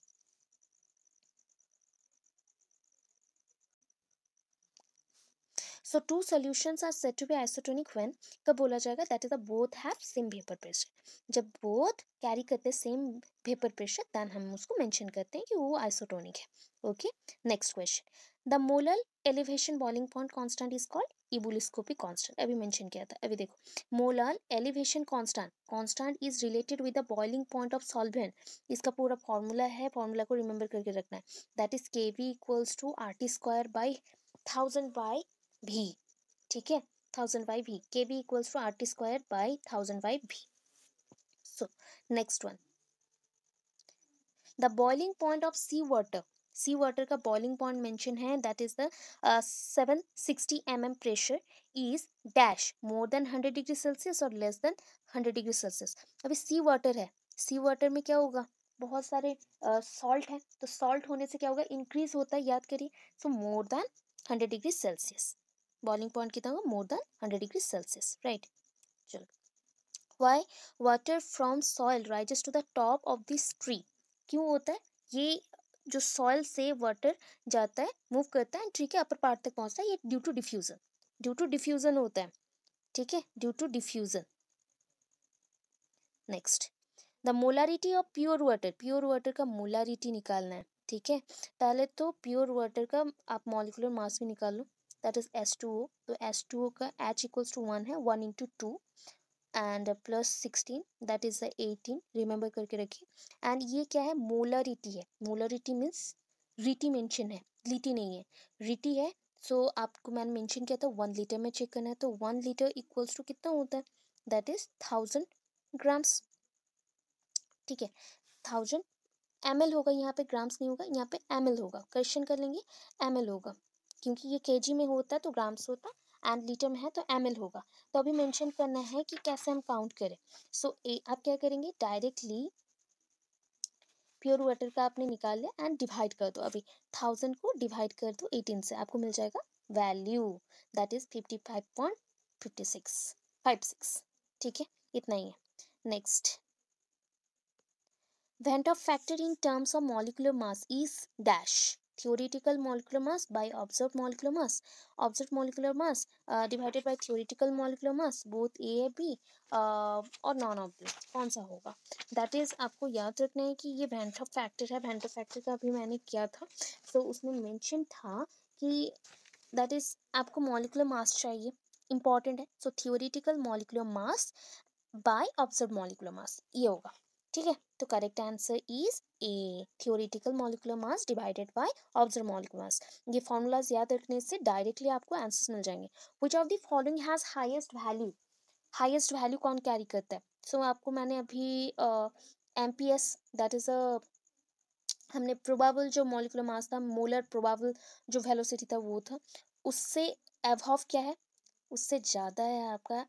so two solution are said to be isotonic when कब बोला जाएगा that is the both have same vapour pressure जब बोथ कैरी करते हैं सेम वेपर प्रेशर दैन हम उसको mention करते हैं कि वो आइसोटोनिक है okay next question the molal elevation boiling point constant is called ebullioscopic constant अभी मैंशन किया था अभी देखो molal elevation constant constant is related with the boiling point of solvent इसका पूरा फॉर्मूला है फॉर्मूला को रिमेंबर करके रखना है that is K V equals to R T square by thousand by V ठीक है thousand by V K B equals to R T square by thousand by V so next one the boiling point of sea water sea water का boiling point mention है that is the seven sixty M M pressure is dash more than hundred degree Celsius और less than hundred degree Celsius अभी sea water है सी water में क्या होगा बहुत सारे सॉल्ट uh, हैं तो सॉल्ट होने से क्या होगा इंक्रीज होता है याद करिए so more than hundred degree Celsius boiling point कितना होगा more than hundred degree Celsius right चलो why water from soil rises to the top of this tree क्यों होता है ये जो सॉइल से वाटर जाता है मूव करता है ट्री के अपर पार्ट तक पहुंचता है ये due to diffusion due to diffusion होता है ठीक है due to diffusion next the molarity of pure water pure water का मोलारिटी निकालना है ठीक है पहले तो प्योर वाटर का आप मॉलिकुलर मास भी निकाल लो that is S two O तो एस टू ओ का एच इक्वल्स टू वन है one into two and plus sixteen that is the eighteen remember करके रखिए एंड ये क्या है मोलरिटी है मोलरिटी मीन्स रिटी मेंशन है लिटी नहीं है रिटी है सो so, आपको मैंने मेंशन किया था वन लीटर में चेक करना है तो वन लीटर इक्वल्स टू कितना होता है दैट इज़ थाउजेंड ग्राम्स ठीक है थाउजेंड एम होगा यहाँ पे ग्राम्स नहीं होगा यहाँ पे एम होगा क्वेश्चन कर लेंगे एम होगा क्योंकि ये के में होता है तो ग्राम्स होता एंड लीटर में है तो एम होगा तो अभी मैंशन करना है कि कैसे हम काउंट करें सो so, ए आप क्या करेंगे डायरेक्टली प्योर वाटर का आपने निकाल लिया एंड डिवाइड कर दो अभी थाउजेंड को डिवाइड कर दो एटीन से आपको मिल जाएगा value that is fifty five point fifty six five six ठीक है इतना ही है next van't Hoff factor in terms of molecular mass is dash theoretical molecular mass by observed molecular mass observed molecular mass uh, divided by theoretical molecular mass both a है b uh, और non oblique कौन सा होगा that is आपको याद रखना है कि ये भैंट्रॉप फैक्टर है भैंट्रॉप फैक्टर का अभी मैंने किया था सो so, उसमें मेंशन था कि दैट इज़ आपको मॉलिकुलर मास चाहिए इंपॉर्टेंट है so theoretical molecular mass by observe molecular mass ये होगा ठीक है तो correct answer is a theoretical molecular mass divided by observe molecular mass ये फॉर्मूलाज याद रखने से डायरेक्टली आपको आंसर्स मिल जाएंगे which of the following has highest value highest value कौन कैरी करता है सो so, आपको मैंने अभी M P S that is uh हमने प्रोबाबल जो मॉलिकुलर मास था मोलर प्रोबाबल जो वेलोसिटी था वो था उससे एवहॉफ क्या है उससे ज़्यादा है आपका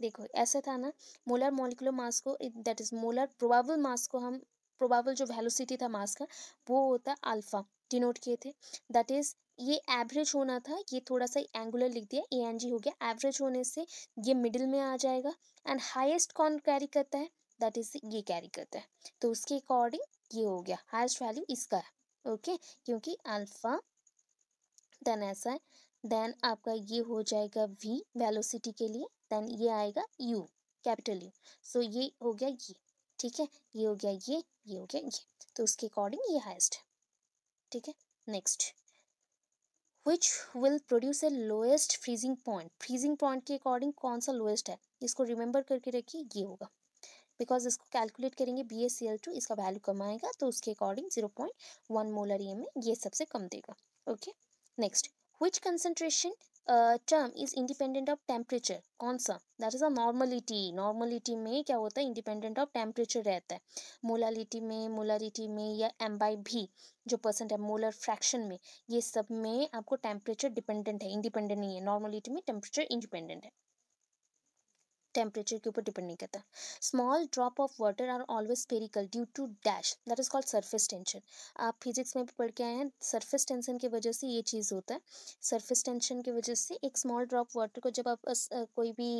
देखो ऐसा था ना मोलर मोलिकुलर मास को that is molar probable mass को हम प्रोबेबल जो वेलोसिटी था मास का वो होता अल्फा डिनोट किए थे दैट इज़ ये एवरेज होना था ये थोड़ा सा एंगुलर लिख दिया ए एन जी हो गया एवरेज होने से ये मिडिल में आ जाएगा एंड हाईएस्ट कौन कैरी करता है दैट इज ये कैरी करता है तो उसके अकॉर्डिंग ये हो गया हाइस्ट वैल्यू इसका है ओके क्योंकि अल्फा देन ऐसा है देन आपका ये हो जाएगा वी वेलोसिटी के लिए देन ये आएगा यू कैपिटल यू सो ये हो गया ये ठीक है ये हो गया ये ये हो गया ये तो उसके अकॉर्डिंग ये हाइस्ट है ठीक है next which will produce a lowest freezing point freezing point के अकॉर्डिंग कौन सा लोएस्ट है इसको रिमेंबर करके रखिए ये होगा बिकॉज इसको कैलकुलेट करेंगे B S C L two इसका वैल्यू कम आएगा तो उसके according zero point one molar ये में ये सबसे कम देगा okay next which concentration uh, term is independent of temperature कौन सा that is uh normality normality में क्या होता है इंडिपेंडेंट ऑफ टेम्परेचर रहता है मोलालिटी में मोलारिटी में या एम बाई भी जो परसेंट है मोलर फ्रैक्शन में ये सब में आपको टेम्परेचर डिपेंडेंट है इंडिपेंडेंट नहीं है नॉर्मलिटी में टेम्परेचर इंडिपेंडेंट है टेम्परेचर के ऊपर डिपेंड नहीं करता small drop of water are always spherical due to dash that is called surface tension आप फिजिक्स में भी पढ़ के आए हैं सर्फेस टेंशन की वजह से ये चीज़ होता है सर्फेस टेंशन की वजह से एक स्मॉल ड्रॉप वाटर को जब आप अस, आ, कोई भी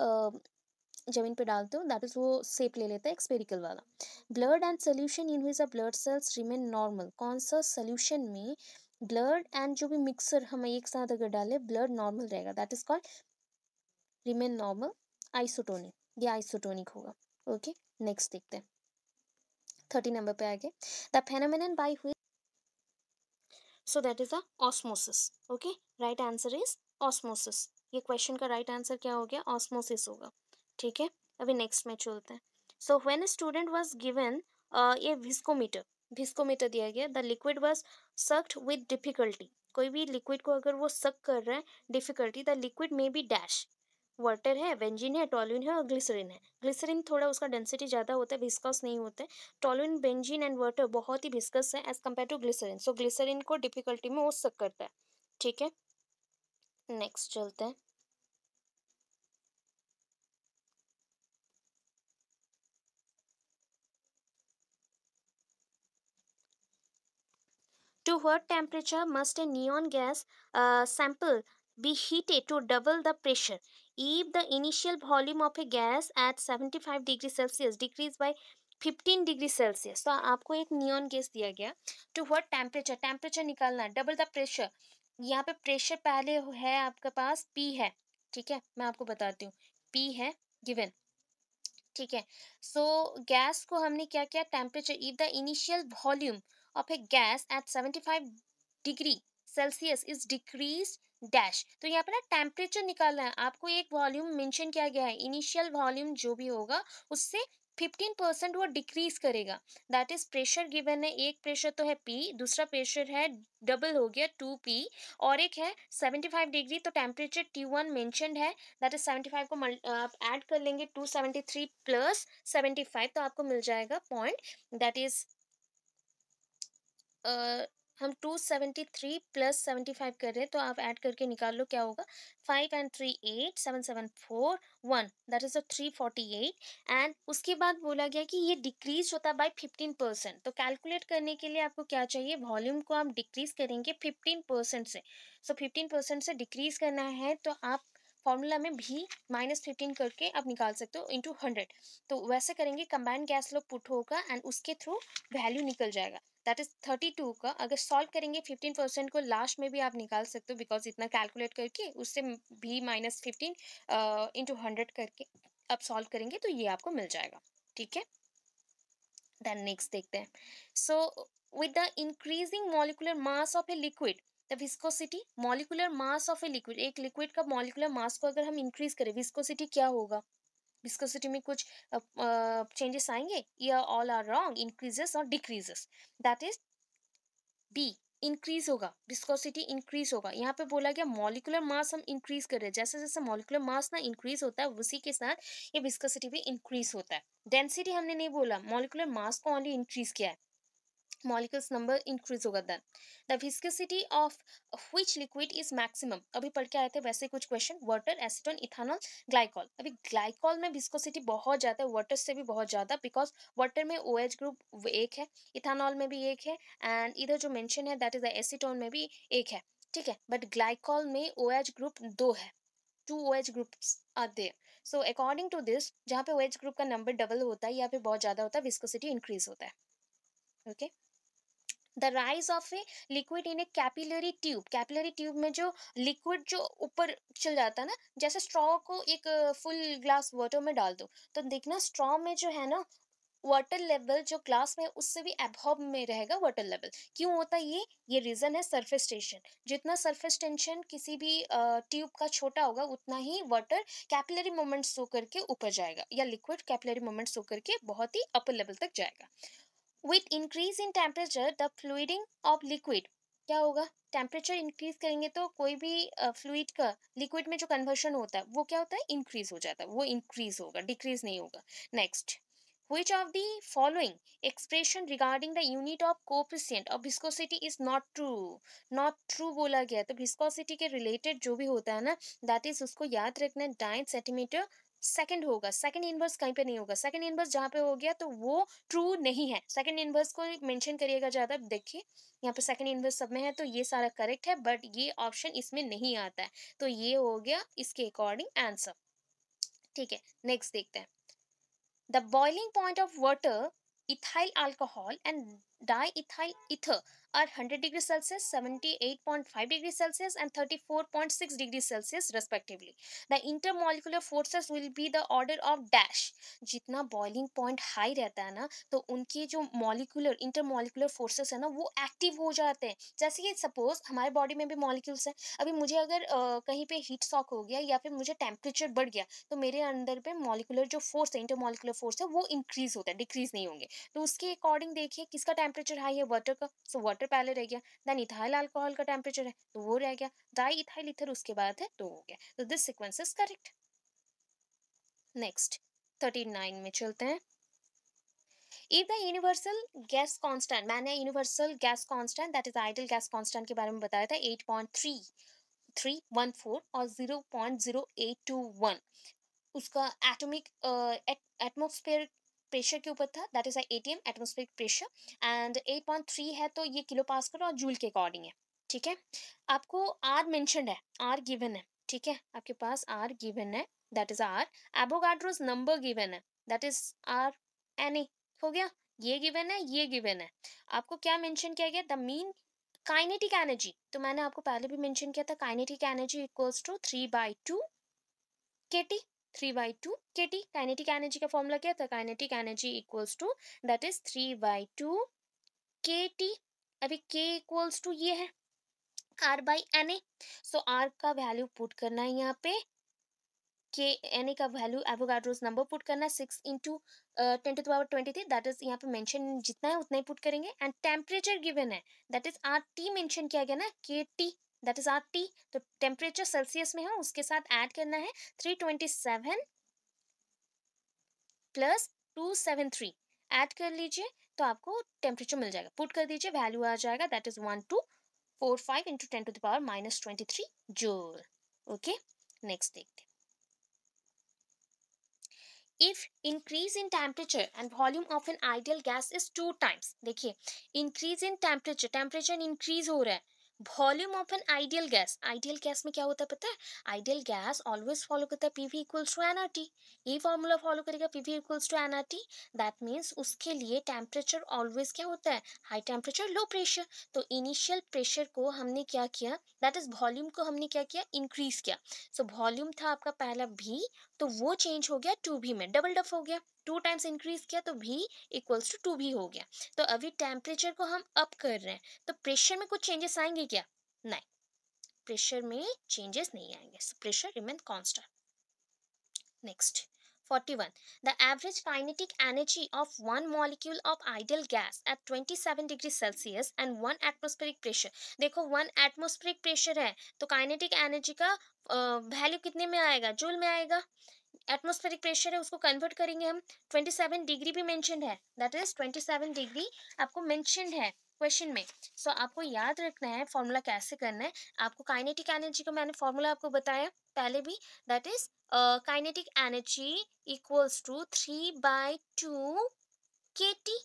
आ, जमीन पे डालते हो दैट इज वो सेप ले लेता है एक्सपेरिकल वाला ब्लड एंड सोल्यूशन इन हुई ब्लड सेल्स रिमेन नॉर्मल कौन सा सोल्यूशन में ब्लड एंड जो भी मिक्सर हम एक साथ अगर डाले ब्लड नॉर्मल रहेगा that is called remain normal isotonic ये आइसोटोनिक होगा ओके नेक्स्ट देखते हैं थर्टी नंबर पे आगे द फेनोमेन बाई हुई so that is the osmosis okay right answer is osmosis ये क्वेश्चन का राइट right आंसर क्या हो गया ऑस्मोसिस होगा ठीक है अभी नेक्स्ट में चलते हैं so when student was given ये विस्कोमीटर विस्कोमीटर दिया गया the liquid was sucked with difficulty कोई भी लिक्विड को अगर वो सक कर रहा है difficulty the liquid may be dash water है बेंजीन है टॉलिन है और ग्लिसरीन है ग्लिसरीन थोड़ा उसका डेंसिटी ज़्यादा होता है विस्कस नहीं होते टॉलिन बेंजीन एंड वाटर बहुत ही विस्कस है as compare to glycerine so glycerine को डिफिकल्टी में उठ सक करता है ठीक है नेक्स्ट चलते हैं to what temperature must a neon gas uh, be heated to double the pressure if the initial volume of a gas at 75 degree celsius decrease by 15 degree celsius so aapko ek neon gas diya gaya to what temperature temperature nikalna double the pressure यहाँ पे pressure पहले है आपके पास P है ठीक है मैं आपको बताती हूँ पी है गिवन ठीक है सो गैस को हमने क्या किया temperature if the initial volume of a gas at five degree Celsius is decrease dash तो यहाँ पे ना टेम्परेचर निकालना है आपको एक वॉल्यूम मेंशन किया गया है इनिशियल वॉल्यूम जो भी होगा उससे 15 परसेंट वो डिक्रीज करेगा दैट इज प्रेशर गिवन है एक प्रेशर तो है पी दूसरा प्रेशर है डबल हो गया टू पी और एक है 75 डिग्री तो टेम्परेचर टी वन मैंशनड है दैट इज 75 को आप ऐड कर लेंगे 273 प्लस 75 तो आपको मिल जाएगा पॉइंट दैट इज हम थ्री प्लस फाइव कर रहे हैं तो आप ऐड करके निकाल लो क्या होगा five and three eight seven seven four one that is uh three forty eight and उसके बाद बोला गया कि ये डिक्रीज होता है बाई फिफ्टीन परसेंट तो कैलकुलेट करने के लिए आपको क्या चाहिए वॉल्यूम को आप डिक्रीज करेंगे फिफ्टीन परसेंट से सो फिफ्टीन परसेंट से डिक्रीज करना है तो आप फॉर्मूला में भी माइनस फिफ्टीन करके आप निकाल सकते हो इंटू हंड्रेड तो वैसे करेंगे कंबाइंड गैस लोग पुट होगा एंड उसके थ्रू वैल्यू निकल जाएगा दैट इज थर्टी टू का अगर सॉल्व करेंगे फिफ्टीन परसेंट को लास्ट में भी आप निकाल सकते हो बिकॉज इतना कैलकुलेट करके उससे भी माइनस फिफ्टीन इंटू हंड्रेड करके आप सॉल्व करेंगे तो ये आपको मिल जाएगा ठीक है देन नेक्स्ट देखते हैं so with the increasing molecular mass of a liquid the viscosity molecular mass of a liquid एक लिक्विड का मॉलिकुलर मास को अगर हम इंक्रीज करें विस्कोसिटी क्या होगा विस्कोसिटी में कुछ चेंजेस आएंगे या ऑल आर रॉन्ग इंक्रीजेस और decreases that is B increase होगा विस्कोसिटी इंक्रीज होगा यहाँ पे बोला गया मॉलिकुलर मास हम इंक्रीज कर रहे हैं जैसे जैसे मॉलिकुलर मास ना इंक्रीज होता है उसी के साथ ये विस्कोसिटी भी इंक्रीज होता है डेंसिटी हमने नहीं बोला मॉलिकुलर मास को ऑनली इंक्रीज किया है मॉलिकल्स नंबर इंक्रीज होगा then the viscosity of which liquid is maximum अभी पढ़ के आए थे वैसे कुछ question water acetone ethanol glycol अभी ग्लाइकॉल में विस्कोसिटी बहुत ज़्यादा है वाटर से भी बहुत ज़्यादा बिकॉज वाटर में ओ OH ग्रुप एक है इथानॉल में भी एक है एंड इधर जो मैंशन है दैट इज द एसिटोन में भी एक है ठीक है बट ग्लाइकॉल में ओ OH ग्रुप दो है two O H group are there so according to this जहाँ पे ओ OH ग्रुप का नंबर डबल होता है या फिर बहुत ज़्यादा होता है विस्कोसिटी इंक्रीज होता है okay okay? The rise of a liquid in a capillary tube capillary tube में जो लिक्विड जो ऊपर चल जाता है ना जैसे स्ट्रॉ को एक फुल ग्लास वाटर में डाल दो तो देखना स्ट्रॉ में जो है ना वाटर लेवल जो ग्लास में उससे भी एबहॉब में रहेगा वाटर लेवल क्यों होता है ये ये रीज़न है सरफेस टेंशन जितना सरफेस टेंशन किसी भी ट्यूब का छोटा होगा उतना ही वाटर कैपिलरी मोमेंट्स होकर के ऊपर जाएगा या लिक्विड कैपिलरी मोमेंट्स होकर के बहुत ही अपर लेवल तक जाएगा with increase in temperature the fluidity of liquid क्या होगा टेम्परेचर इंक्रीज करेंगे तो कोई भी फ्लूड का लिक्विड में जो कन्वर्शन होता है वो क्या होता है इंक्रीज हो जाता है वो इंक्रीज होगा डिक्रीज नहीं होगा next which of the following expression regarding the unit of coefficient of viscosity is not true not true बोला गया तो विस्कोसिटी के रिलेटेड जो भी होता है ना दैट इज उसको याद रखना है डाइन सेंटीमीटर सेकंड होगा सेकंड इनवर्स कहीं पे नहीं होगा सेकंड इनवर्स जहाँ पे हो गया तो वो ट्रू नहीं है सेकंड इनवर्स को मेंशन करिएगा ज़्यादा देखिए यहाँ पे सेकंड इनवर्स सब में है तो ये सारा करेक्ट है बट ये ऑप्शन इसमें नहीं आता है तो ये हो गया इसके अकॉर्डिंग आंसर ठीक है नेक्स्ट देखते हैं the boiling point of water ethyl alcohol and diethyl ether are 100 degrees Celsius, 78.5 degrees Celsius and 34.6 degrees Celsius respectively. The intermolecular forces will be the order of dash. जितना boiling point high रहता है ना तो उनके जो molecular intermolecular forces है ना वो active हो जाते हैं जैसे कि suppose हमारे body में भी molecules हैं अभी मुझे अगर आ, कहीं पे heat shock हो गया या फिर मुझे temperature बढ़ गया तो मेरे अंदर पे molecular जो force है intermolecular force है वो increase होता है decrease नहीं होंगे तो उसके अकॉर्डिंग देखिए किसका temperature हाई है वाटर का सो so, वाटर वाटर पहले रह गया देन इथाइल अल्कोहल का टेम्परेचर है तो वो रह गया डाई इथाइल इथर उसके बाद है तो हो गया तो this sequence is correct next thirty nine में चलते हैं if the universal gas constant मैंने universal gas constant that is ideal gas constant के बारे में बताया था 8.3 थ्री वन फोर और zero point zero eight two one उसका एटॉमिक एटमोस्फेयर प्रेशर के ऊपर था that is I ATM atmospheric pressure and eight point three है तो ये किलो पास पास्कल और जूल के अकॉर्डिंग है ठीक है आपको आर मैंशन है आर गिवन है ठीक है आपके पास आर गिवन है that is R Avogadro's number given है दैट इज आर एन हो गया ये गिवन है ये गिवन है आपको क्या मैंशन किया गया द मीन काइनेटिक एनर्जी तो मैंने आपको पहले भी मैंशन किया था kinetic energy equals to three by two K T three by two K T kinetic energy का फॉर्मूला क्या था kinetic energy equals to that is three by two K T अभी के इक्वल्स टू ये है R by N A so R का value put करना है यहाँ पे के एन ए का वैल्यू एवोगाड्रोस नंबर पुट करना है six into ten to power twenty three that is यहाँ पे मेंशन जितना है उतना ही पुट करेंगे एंड टेम्परेचर गिवन है that is R T mention किया गया ना K T that is R T तो टेम्परेचर सेल्सियस में है हाँ, उसके साथ ऐड करना है three twenty seven plus two seven three add कर लीजिए तो आपको टेम्परेचर मिल जाएगा पुट कर दीजिए वैल्यू आ जाएगा that is one two four five into ten to the power minus twenty three joule okay next देखते if increase in temperature and volume of an ideal gas is two times देखिए increase in temperature temperature increase हो रहा है volume of an ideal gas ideal gas में क्या होता है पता है आइडियल गैस ऑलवेज फॉलो करता है PV equals to N R T ये फॉर्मूला फॉलो करेगा PV equals to N R T that means उसके लिए टेम्परेचर ऑलवेज क्या होता है हाई टेम्परेचर लो प्रेशर तो इनिशियल प्रेशर को हमने क्या किया दैट इज वॉल्यूम को हमने क्या किया इंक्रीज किया सो so, वॉल्यूम था आपका पहला भी तो वो चेंज हो गया टू भी में डबल डफ हो गया टू टाइम्स इंक्रीज किया तो भी इक्वल्स टू टू भी हो गया तो अभी टेम्परेचर को हम अप कर रहे हैं तो प्रेशर में कुछ चेंजेस आएंगे क्या नहीं प्रेशर में चेंजेस नहीं आएंगे pressure remain constant next forty one the average kinetic energy of one molecule of ideal gas at twenty seven degree Celsius and one atmospheric pressure देखो वन एटमोस्फेरिक प्रेशर है तो kinetic energy का value कितने में आएगा joule में आएगा atmospheric pressure है उसको कन्वर्ट करेंगे हम ट्वेंटी सेवन डिग्री भी मैंशन है that is twenty seven degree आपको मैंशन है क्वेश्चन में सो so, आपको याद रखना है फॉर्मूला कैसे करना है आपको काइनेटिक एनर्जी का मैंने फॉर्मूला आपको बताया पहले भी that is kinetic energy equals to three by two K T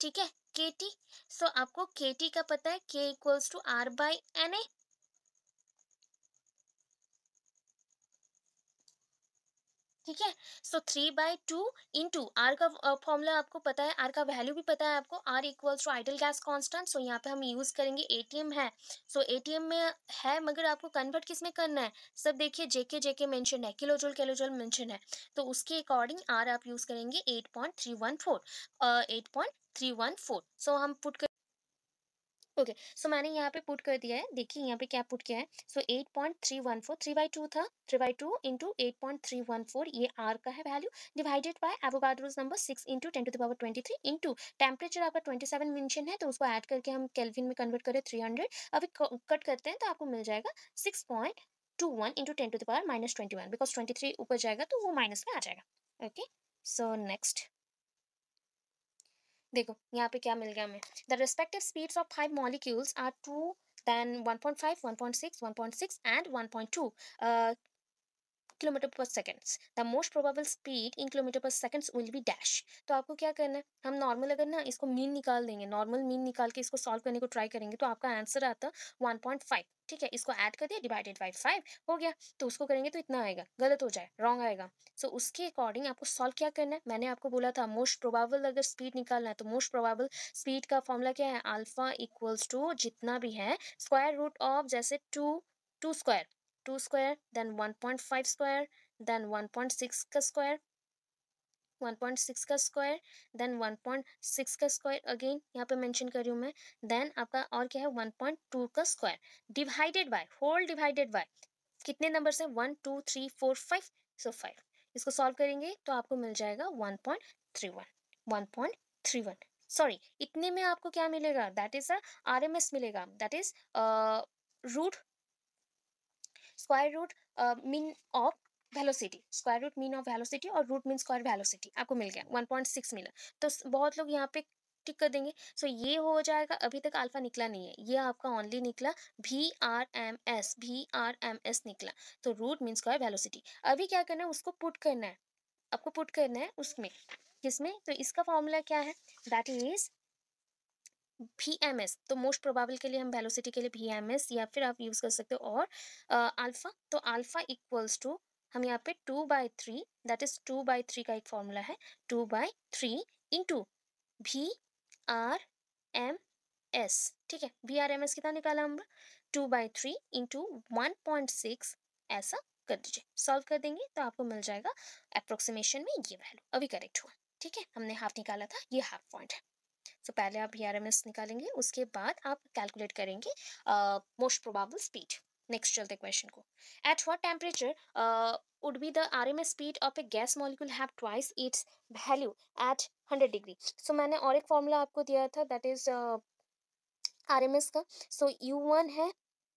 ठीक है के टी सो आपको के टी का पता है K equals to R by N A ठीक है so three by two into R का फॉर्मूला uh, आपको पता है आर का वैल्यू भी पता है आपको R equals to ideal gas constant so यहाँ पे हम यूज़ करेंगे एटीएम है सो so, एटीएम में है मगर आपको कन्वर्ट किस में करना है सब देखिए जेके जेके मेंशन है किलोजोल किलोजोल मेंशन है तो उसके अकॉर्डिंग आर आप यूज़ करेंगे eight point three one four eight point three one four so हम put okay okay, so so मैंने यहाँ पे पुट कर दिया है देखिए यहाँ पे क्या पुट किया है so eight point three one four three by two था three by two into eight point three one four ये आर का है value divided by Avogadro's number six into ten to the power twenty three into temperature आपका twenty seven mention है तो उसको add करके हम कैलविन में कन्वर्ट करें थ्री हंड्रेड अभी कट करते हैं तो आपको मिल जाएगा six point two one into ten to the power minus twenty one because twenty three ऊपर जाएगा तो वो माइनस में आ जाएगा ओके सो नेक्स्ट देखो यहाँ पे क्या मिल गया हमें the respective speeds of five molecules are two then point six and one point two kilometre per seconds the most probable speed in kilometre per seconds will be dash तो आपको क्या करना है हम नॉर्मल अगर ना इसको मीन निकाल देंगे नॉर्मल मीन निकाल के इसको सॉल्व करने को ट्राई करेंगे तो आपका आंसर आता वन पॉइंट फाइव ठीक है इसको ऐड कर दिया डिवाइडेड बाई फाइव हो गया तो उसको करेंगे तो इतना आएगा गलत हो जाए रॉन्ग आएगा सो so, उसके अकॉर्डिंग आपको सॉल्व क्या करना है मैंने आपको बोला था मोस्ट प्रोबेबल अगर स्पीड निकालना है तो मोस्ट प्रोबेबल स्पीड का फॉर्मूला क्या है अल्फा इक्वल्स टू जितना भी है स्क्वायर रूट ऑफ जैसे two two square two square then one point five square then one point six का स्क्वायर वन पॉइंट सिक्स का square then one point six का स्क्वायर अगेन यहाँ पे mention कर रही हूँ मैं देन आपका और क्या है वन पॉइंट टू का square divided by whole divided by कितने नंबर से one two three four five so five इसको सॉल्व करेंगे तो आपको मिल जाएगा one one one point point three three one sorry इतने में आपको क्या मिलेगा that is R M S मिलेगा that is root square root mean of velocity square root mean of velocity और रूट मीन स्क्वायर वेलोसिटी आपको मिल गया 1.6 मिला तो बहुत लोग यहाँ पे टिक कर देंगे सो so, ये हो जाएगा अभी तक अल्फा निकला नहीं है ये आपका ओनली निकला V R M S V R M S निकला तो रूट मीन स्क्वायर वेलोसिटी अभी क्या करना है उसको पुट करना है आपको पुट करना है उसमें किसमें तो इसका फॉर्मूला क्या है that is V M S तो मोस्ट प्रोबेबल के लिए हम वेलोसिटी के लिए भी एम एस या फिर आप यूज़ कर सकते हो और अल्फ़ा तो अल्फ़ा इक्वल्स टू हम यहाँ पे two by three that is two by three का एक फॉर्मूला है two by three into V R M S ठीक है भी आर एम एस कितना निकाला हम two by three into one point six ऐसा कर दीजिए सॉल्व कर देंगे तो आपको मिल जाएगा अप्रोक्सीमेशन में ये वैल्यू अभी करेक्ट हुआ ठीक है हमने हाफ निकाला था ये हाफ पॉइंट है तो पहले आप ई निकालेंगे उसके बाद आप कैलकुलेट करेंगे मोस्ट प्रोबेबल स्पीड नेक्स्ट चलते क्वेश्चन को at what temperature would be the RMS speed of a gas molecule have twice its value at hundred degree so मैंने और एक फॉर्मूला आपको दिया था दैट इज आर एम का सो यू है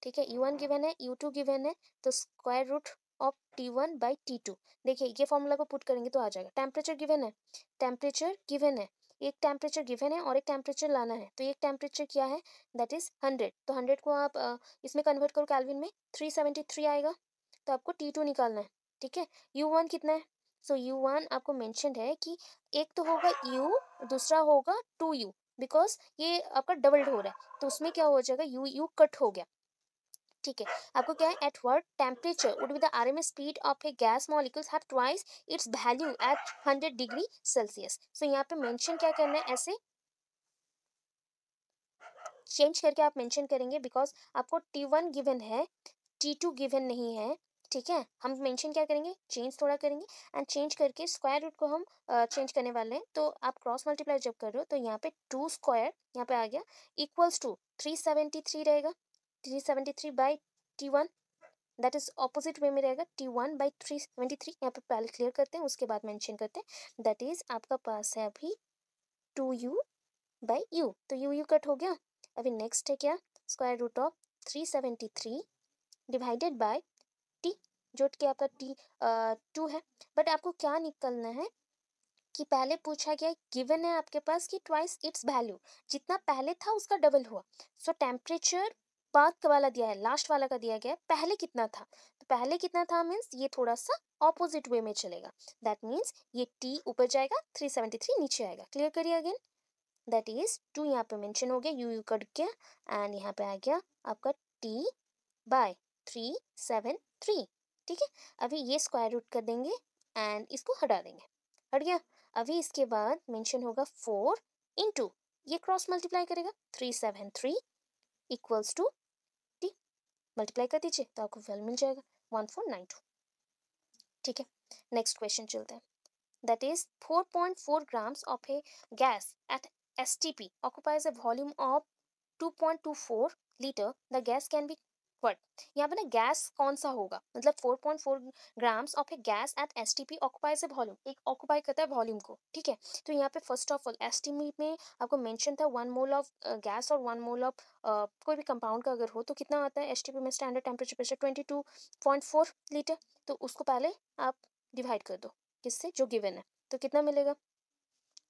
ठीक है यू गिवन है यू गिवन है तो square root of T one by T two देखिए ये फॉर्मूला को पुट करेंगे तो आ जाएगा टेम्परेचर गिवन है टेम्परेचर गिवन है एक टेम्परेचर गिवन है और एक टेम्परेचर लाना है तो एक टेम्परेचर क्या है दैट इज़ हंड्रेड तो हंड्रेड को आप इसमें कन्वर्ट करो कैलविन में थ्री सेवेंटी थ्री आएगा तो आपको टी टू निकालना है ठीक है यू वन कितना है सो यू वन आपको मैंशन है कि एक तो होगा यू दूसरा होगा टू यू बिकॉज ये आपका डबल्ड हो रहा है तो उसमें क्या हो जाएगा यू यू कट हो गया ठीक है आपको क्या है at what temperature would be the R M S speed of a gas molecules have twice its value at hundred degree Celsius so यहाँ पे मेंशन क्या करना है ऐसे चेंज करके आप मेंशन करेंगे बिकॉज आपको टी वन गिवन है टी टू गिवन नहीं है ठीक है हम मेंशन क्या करेंगे चेंज थोड़ा करेंगे एंड चेंज करके स्क्वायर रूट को हम चेंज uh, करने वाले हैं तो आप क्रॉस मल्टीप्लाई जब कर रहे हो तो यहाँ पे टू स्क्वायर यहाँ पे आ गया equals to three seventy three रहेगा three seventy three by T one that is opposite way में रहेगा T one by three seventy three यहाँ पर पहले क्लियर करते हैं उसके बाद मेंशन करते हैं दैट इज आपका पास है अभी टू यू बाई यू तो यू यू कट हो गया अभी नेक्स्ट है क्या square root of three seventy three divided by T जो कि आपका टी टू है बट आपको क्या निकलना है कि पहले पूछा गया गिवन है आपके पास कि ट्वाइस इट्स वैल्यू जितना पहले था उसका डबल हुआ सो टेम्परेचर बाद का वाला दिया है लास्ट वाला का दिया गया है पहले कितना था तो पहले कितना था मीन्स ये थोड़ा सा ऑपोजिट वे में चलेगा दैट मीन्स ये टी ऊपर जाएगा थ्री नीचे आएगा क्लियर करिए अगेन दैट इज टू यहाँ पे मेंशन हो गया यू यू कट गया एंड यहाँ पे आ गया आपका T by three seven three ठीक है अभी ये स्क्वायर रूट कर देंगे एंड इसको हटा देंगे हट गया अभी इसके बाद मेंशन होगा फोर इंटू ये क्रॉस मल्टीप्लाई करेगा three seven three equals to multiply कर दीजिए तो आपको वैल्यू मिल जाएगा वन फोर नाइन टू ठीक है नेक्स्ट क्वेश्चन चलते हैं that is 4.4 grams of a gas at STP occupies a volume of 2.24 liter. The gas can be liquid यहाँ पे ना गैस कौन सा होगा मतलब 4.4 grams of a gas at S T P occupies a volume एक ऑक्यूपाई करता है वॉल्यूम को ठीक है तो यहाँ पे first of all S T में आपको मेंशन था वन मोल ऑफ गैस और वन मोल ऑफ कोई भी कंपाउंड का अगर हो तो कितना आता है एस टी पी में standard temperature pressure twenty two point four litre तो उसको पहले आप डिवाइड कर दो किससे जो गिवन है तो कितना मिलेगा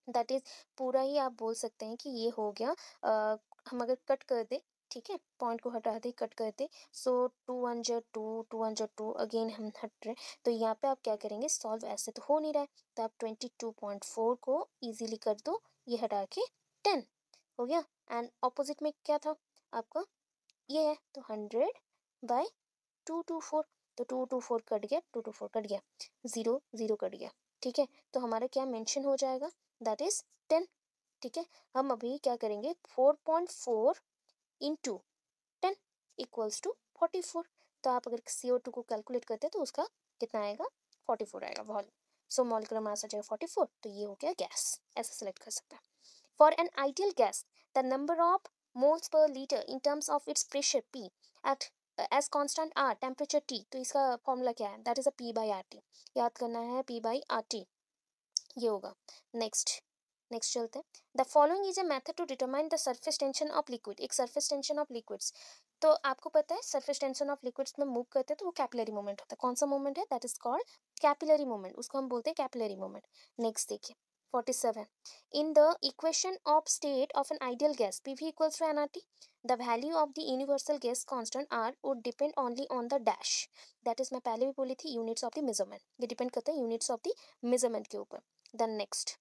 दैट इज़ पूरा ही आप बोल सकते हैं कि ये हो गया आ, हम अगर कट कर दें ठीक है पॉइंट को हटा दे कट कर दे सो टू वन जो टू टू वन जो टू अगेन हम हट रहे तो यहाँ पे आप क्या करेंगे सॉल्व ऐसे तो हो नहीं रहा है तो आप ट्वेंटी टू पॉइंट फोर को ईजिली कर दो ये हटा के टेन हो गया एंड ऑपोजिट में क्या था आपका ये है तो hundred by two two four तो टू टू फोर कट गया टू टू फोर कट गया ज़ीरो ज़ीरो कट गया ठीक है तो हमारा क्या मेंशन हो जाएगा दैट इज़ टेन ठीक है हम अभी क्या करेंगे four point four into ten equals to forty four तो आप अगर सी ओ टू को कैलकुलेट करते हैं तो उसका कितना आएगा फोर्टी फोर आएगा वॉल्यूम सो मॉलिकुलर मास आ जाएगा फोर्टी फोर तो ये हो गया गैस ऐसा सेलेक्ट कर सकते हैं for an ideal gas the number of moles per litre in terms of its pressure P at as constant R temperature T तो इसका फॉर्मूला क्या है that is a P by R T याद करना है पी बाई आर टी ये होगा next next चलते the following is a method to determine the surface tension of liquid एक सरफेस टेंशन ऑफ लिक्विड्स तो आपको पता है सरफेस टेंशन ऑफ लिक्विड्स में मूव करते हैं तो वो कैपिलरी मूवमेंट होता है कौन सा मूवमेंट है that is called capillary movement उसको हम बोलते हैं कैपिलरी मूवमेंट नेक्स्ट देखिए forty in the equation of state of an ideal gas P V the value of the universal gas constant R would depend only on the dash that is मैं पहले भी बोली थी units of the measurement ये depend करता है units of the measurement के ऊपर the next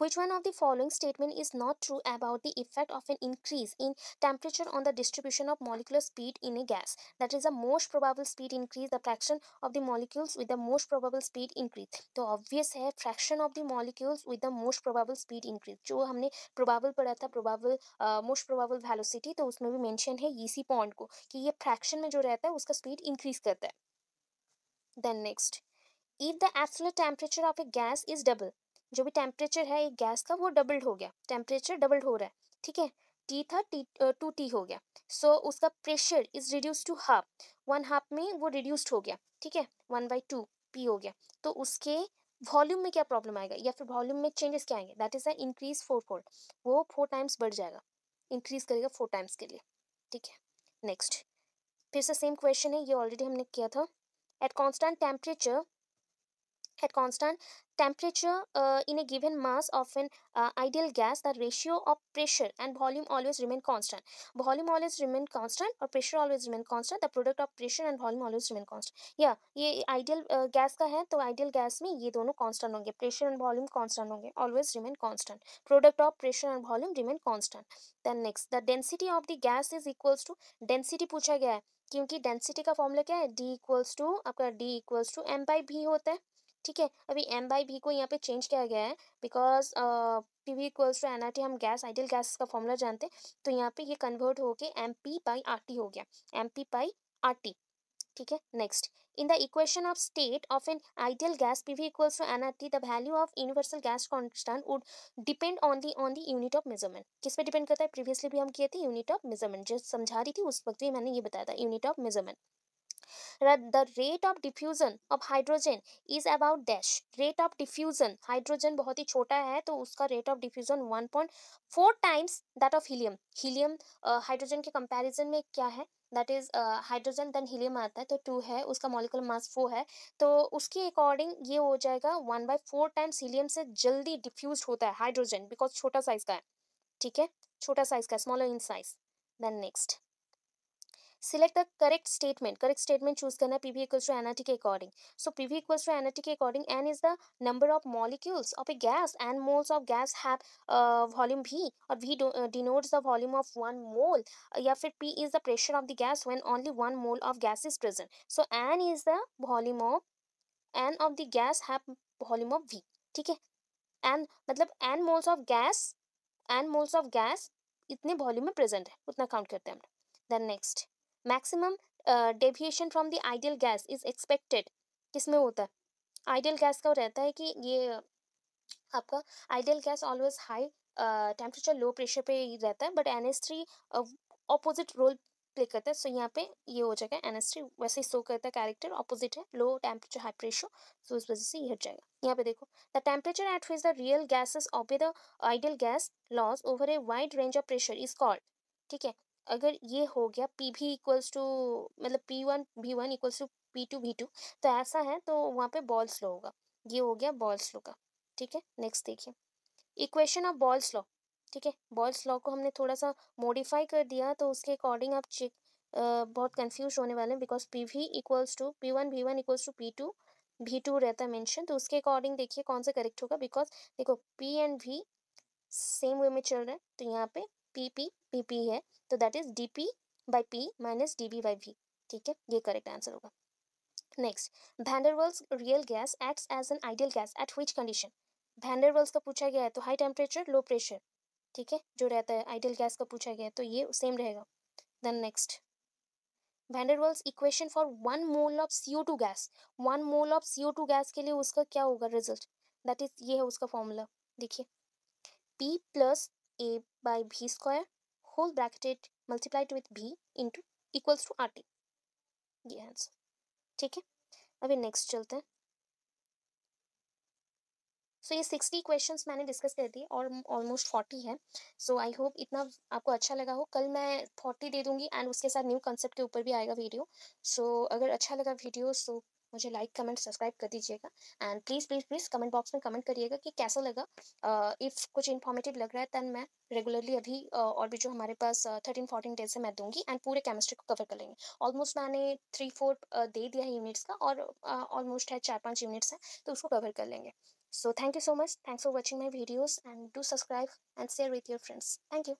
Which one of the following statement is not true about the effect of an increase in temperature on the distribution of molecular speed in a gas? That is the most probable speed increase, the fraction of the molecules with the most probable speed increase. The obvious है fraction of the molecules with the most probable speed increase. जो हमने probable पढ़ा था probable uh, most probable velocity तो उसमें भी mention है इसी point को कि ये fraction में जो रहता है उसका speed increase करता है. Then next. if the absolute temperature of a gas is double जो भी टेम्परेचर है एक गैस का वो डबल्ड हो गया टेम्परेचर डबल्ड हो रहा है ठीक है टी था टी टू टी हो गया सो so, उसका pressure is reduce to half one half में वो रिड्यूस्ड हो गया ठीक है वन बाई टू पी हो गया तो उसके वॉल्यूम में क्या प्रॉब्लम आएगा या फिर वॉल्यूम में चेंजेस क्या आएंगे that is a increase four fold वो फोर टाइम्स बढ़ जाएगा इंक्रीज करेगा फोर टाइम्स के लिए ठीक है नेक्स्ट फिर से सेम क्वेश्चन है ये ऑलरेडी हमने किया था at constant temperature at constant temperature uh, in a given mass of an uh, ideal gas the ratio of pressure and volume always remain constant volume always remain constant or pressure always remain constant the product of pressure and volume always remain constant yeah ye ideal uh, gas ka hai to ideal gas mein ye dono constant honge pressure and volume constant honge always remain constant product of pressure and volume remain constant then next the density of the gas is equals to density pucha gaya hai क्योंकि density का formula क्या है D equals to आपका D equals to M by V होता है ठीक है अभी एम बाई भी को यहाँ पे चेंज किया गया है because P V equals to N R T हम गैस आइडियल गैस का फॉर्मूला जानते हैं तो यहाँ पे ये कन्वर्ट होके M P by R T हो गया M P by R T ठीक है next in the equation of state of an ideal gas P V equals to N R T the value of universal gas constant would depend on the on the unit of measurement किस पे depend करता है previously भी हम किए थे unit of measurement जो समझा रही थी उस वक्त भी मैंने ये बताया था unit of measurement the rate of diffusion of hydrogen is about dash rate of diffusion hydrogen बहुत ही छोटा है तो उसका rate of diffusion 1.4 times that of helium helium hydrogen uh, के कंपैरिजन में क्या है that is hydrogen then helium आता है तो टू है उसका मॉलिकुलर मास फोर है तो उसके अकॉर्डिंग ये हो जाएगा one by four times helium से जल्दी डिफ्यूज होता है हाइड्रोजन बिकॉज छोटा साइज का है ठीक है छोटा साइज का smaller in size then next select the correct statement correct statement choose करना है पीवी इक्वल्स टू एनआरटी के according so PV equals to NRT के according N is the number of molecules of a gas N moles of gas have volume V और V denotes the volume of one mole या फिर P is the pressure of the gas when only one mole of gas is present so n is the volume of n of the gas have volume of V ठीक है n मतलब n moles of gas N moles of gas इतने volume में present है उतना count करते हैं हम then next maximum deviation from the ideal gas is expected किस में होता है आइडियल गैस का रहता है कि ये आपका ideal gas always high temperature low pressure पे ही रहता है but N S three opposite role play करता है सो so, यहाँ पे ये हो जाएगा एन एस थ्री वैसे ही सो करता है कैरेक्टर ऑपोजिट है low temperature high pressure so इस वजह से ये हट जाएगा यहाँ पे देखो the temperature at which the real gases of the ideal gas loss over a wide range of pressure is called ठीक है अगर ये हो गया पी भी इक्वल्स टू मतलब P one V one equals to P two V two तो ऐसा है तो वहाँ पे बॉल्स लो होगा ये हो गया बॉल्स लो का ठीक है नेक्स्ट देखिए इक्वेशन ऑफ बॉल्स लॉ ठीक है बॉल्स लॉ को हमने थोड़ा सा मॉडिफाई कर दिया तो उसके अकॉर्डिंग आप चेक बहुत कंफ्यूज होने वाले हैं because P V equals to P one V one equals to P two V two रहता है मैंशन तो उसके अकॉर्डिंग देखिए कौन सा करेक्ट होगा बिकॉज देखो P and V same way में चल रहे हैं तो यहाँ पे पी पी पी पी है तो that is d P by P minus d V by V ठीक है ये करेक्ट आंसर होगा next van der Waals real gas acts as an ideal gas at which condition van der Waals का पूछा गया है तो हाई टेम्परेचर लो प्रेशर ठीक है जो रहता है आइडियल गैस का पूछा गया है तो ये सेम रहेगा then next van der Waals equation for one mole of C O two gas one mole of C O two gas के लिए उसका क्या होगा रिजल्ट दैट इज ये है उसका फॉर्मूला देखिए P plus a by b square whole bracketed multiplied with b into equals to rt ये आंसर ठीक है अभी नेक्स्ट चलते हैं सो so, ये सिक्सटी क्वेश्चन मैंने डिस्कस कर दिए और ऑलमोस्ट फोर्टी है सो आई होप इतना आपको अच्छा लगा हो कल मैं फोर्टी दे दूंगी एंड उसके साथ न्यू कॉन्सेप्ट के ऊपर भी आएगा वीडियो सो so, अगर अच्छा लगा वीडियो सो so, मुझे लाइक कमेंट सब्सक्राइब कर दीजिएगा and please please please comment box में कमेंट करिएगा कि कैसा लगा इफ़ कुछ इन्फॉर्मेटिव लग रहा है दैन मैं रेगुलरली अभी uh, और भी जो हमारे पास थर्टीन फोर्टीन डेज है मैं दूंगी एंड पूरे केमिस्ट्री को कवर कर लेंगे ऑलमोस्ट मैंने थ्री फोर दे दिया है यूनिट्स का और ऑलमोस्ट uh, है चार पाँच यूनिट्स हैं तो उसको कवर कर लेंगे so thank you so much thanks for watching my videos and do subscribe and share with your friends thank you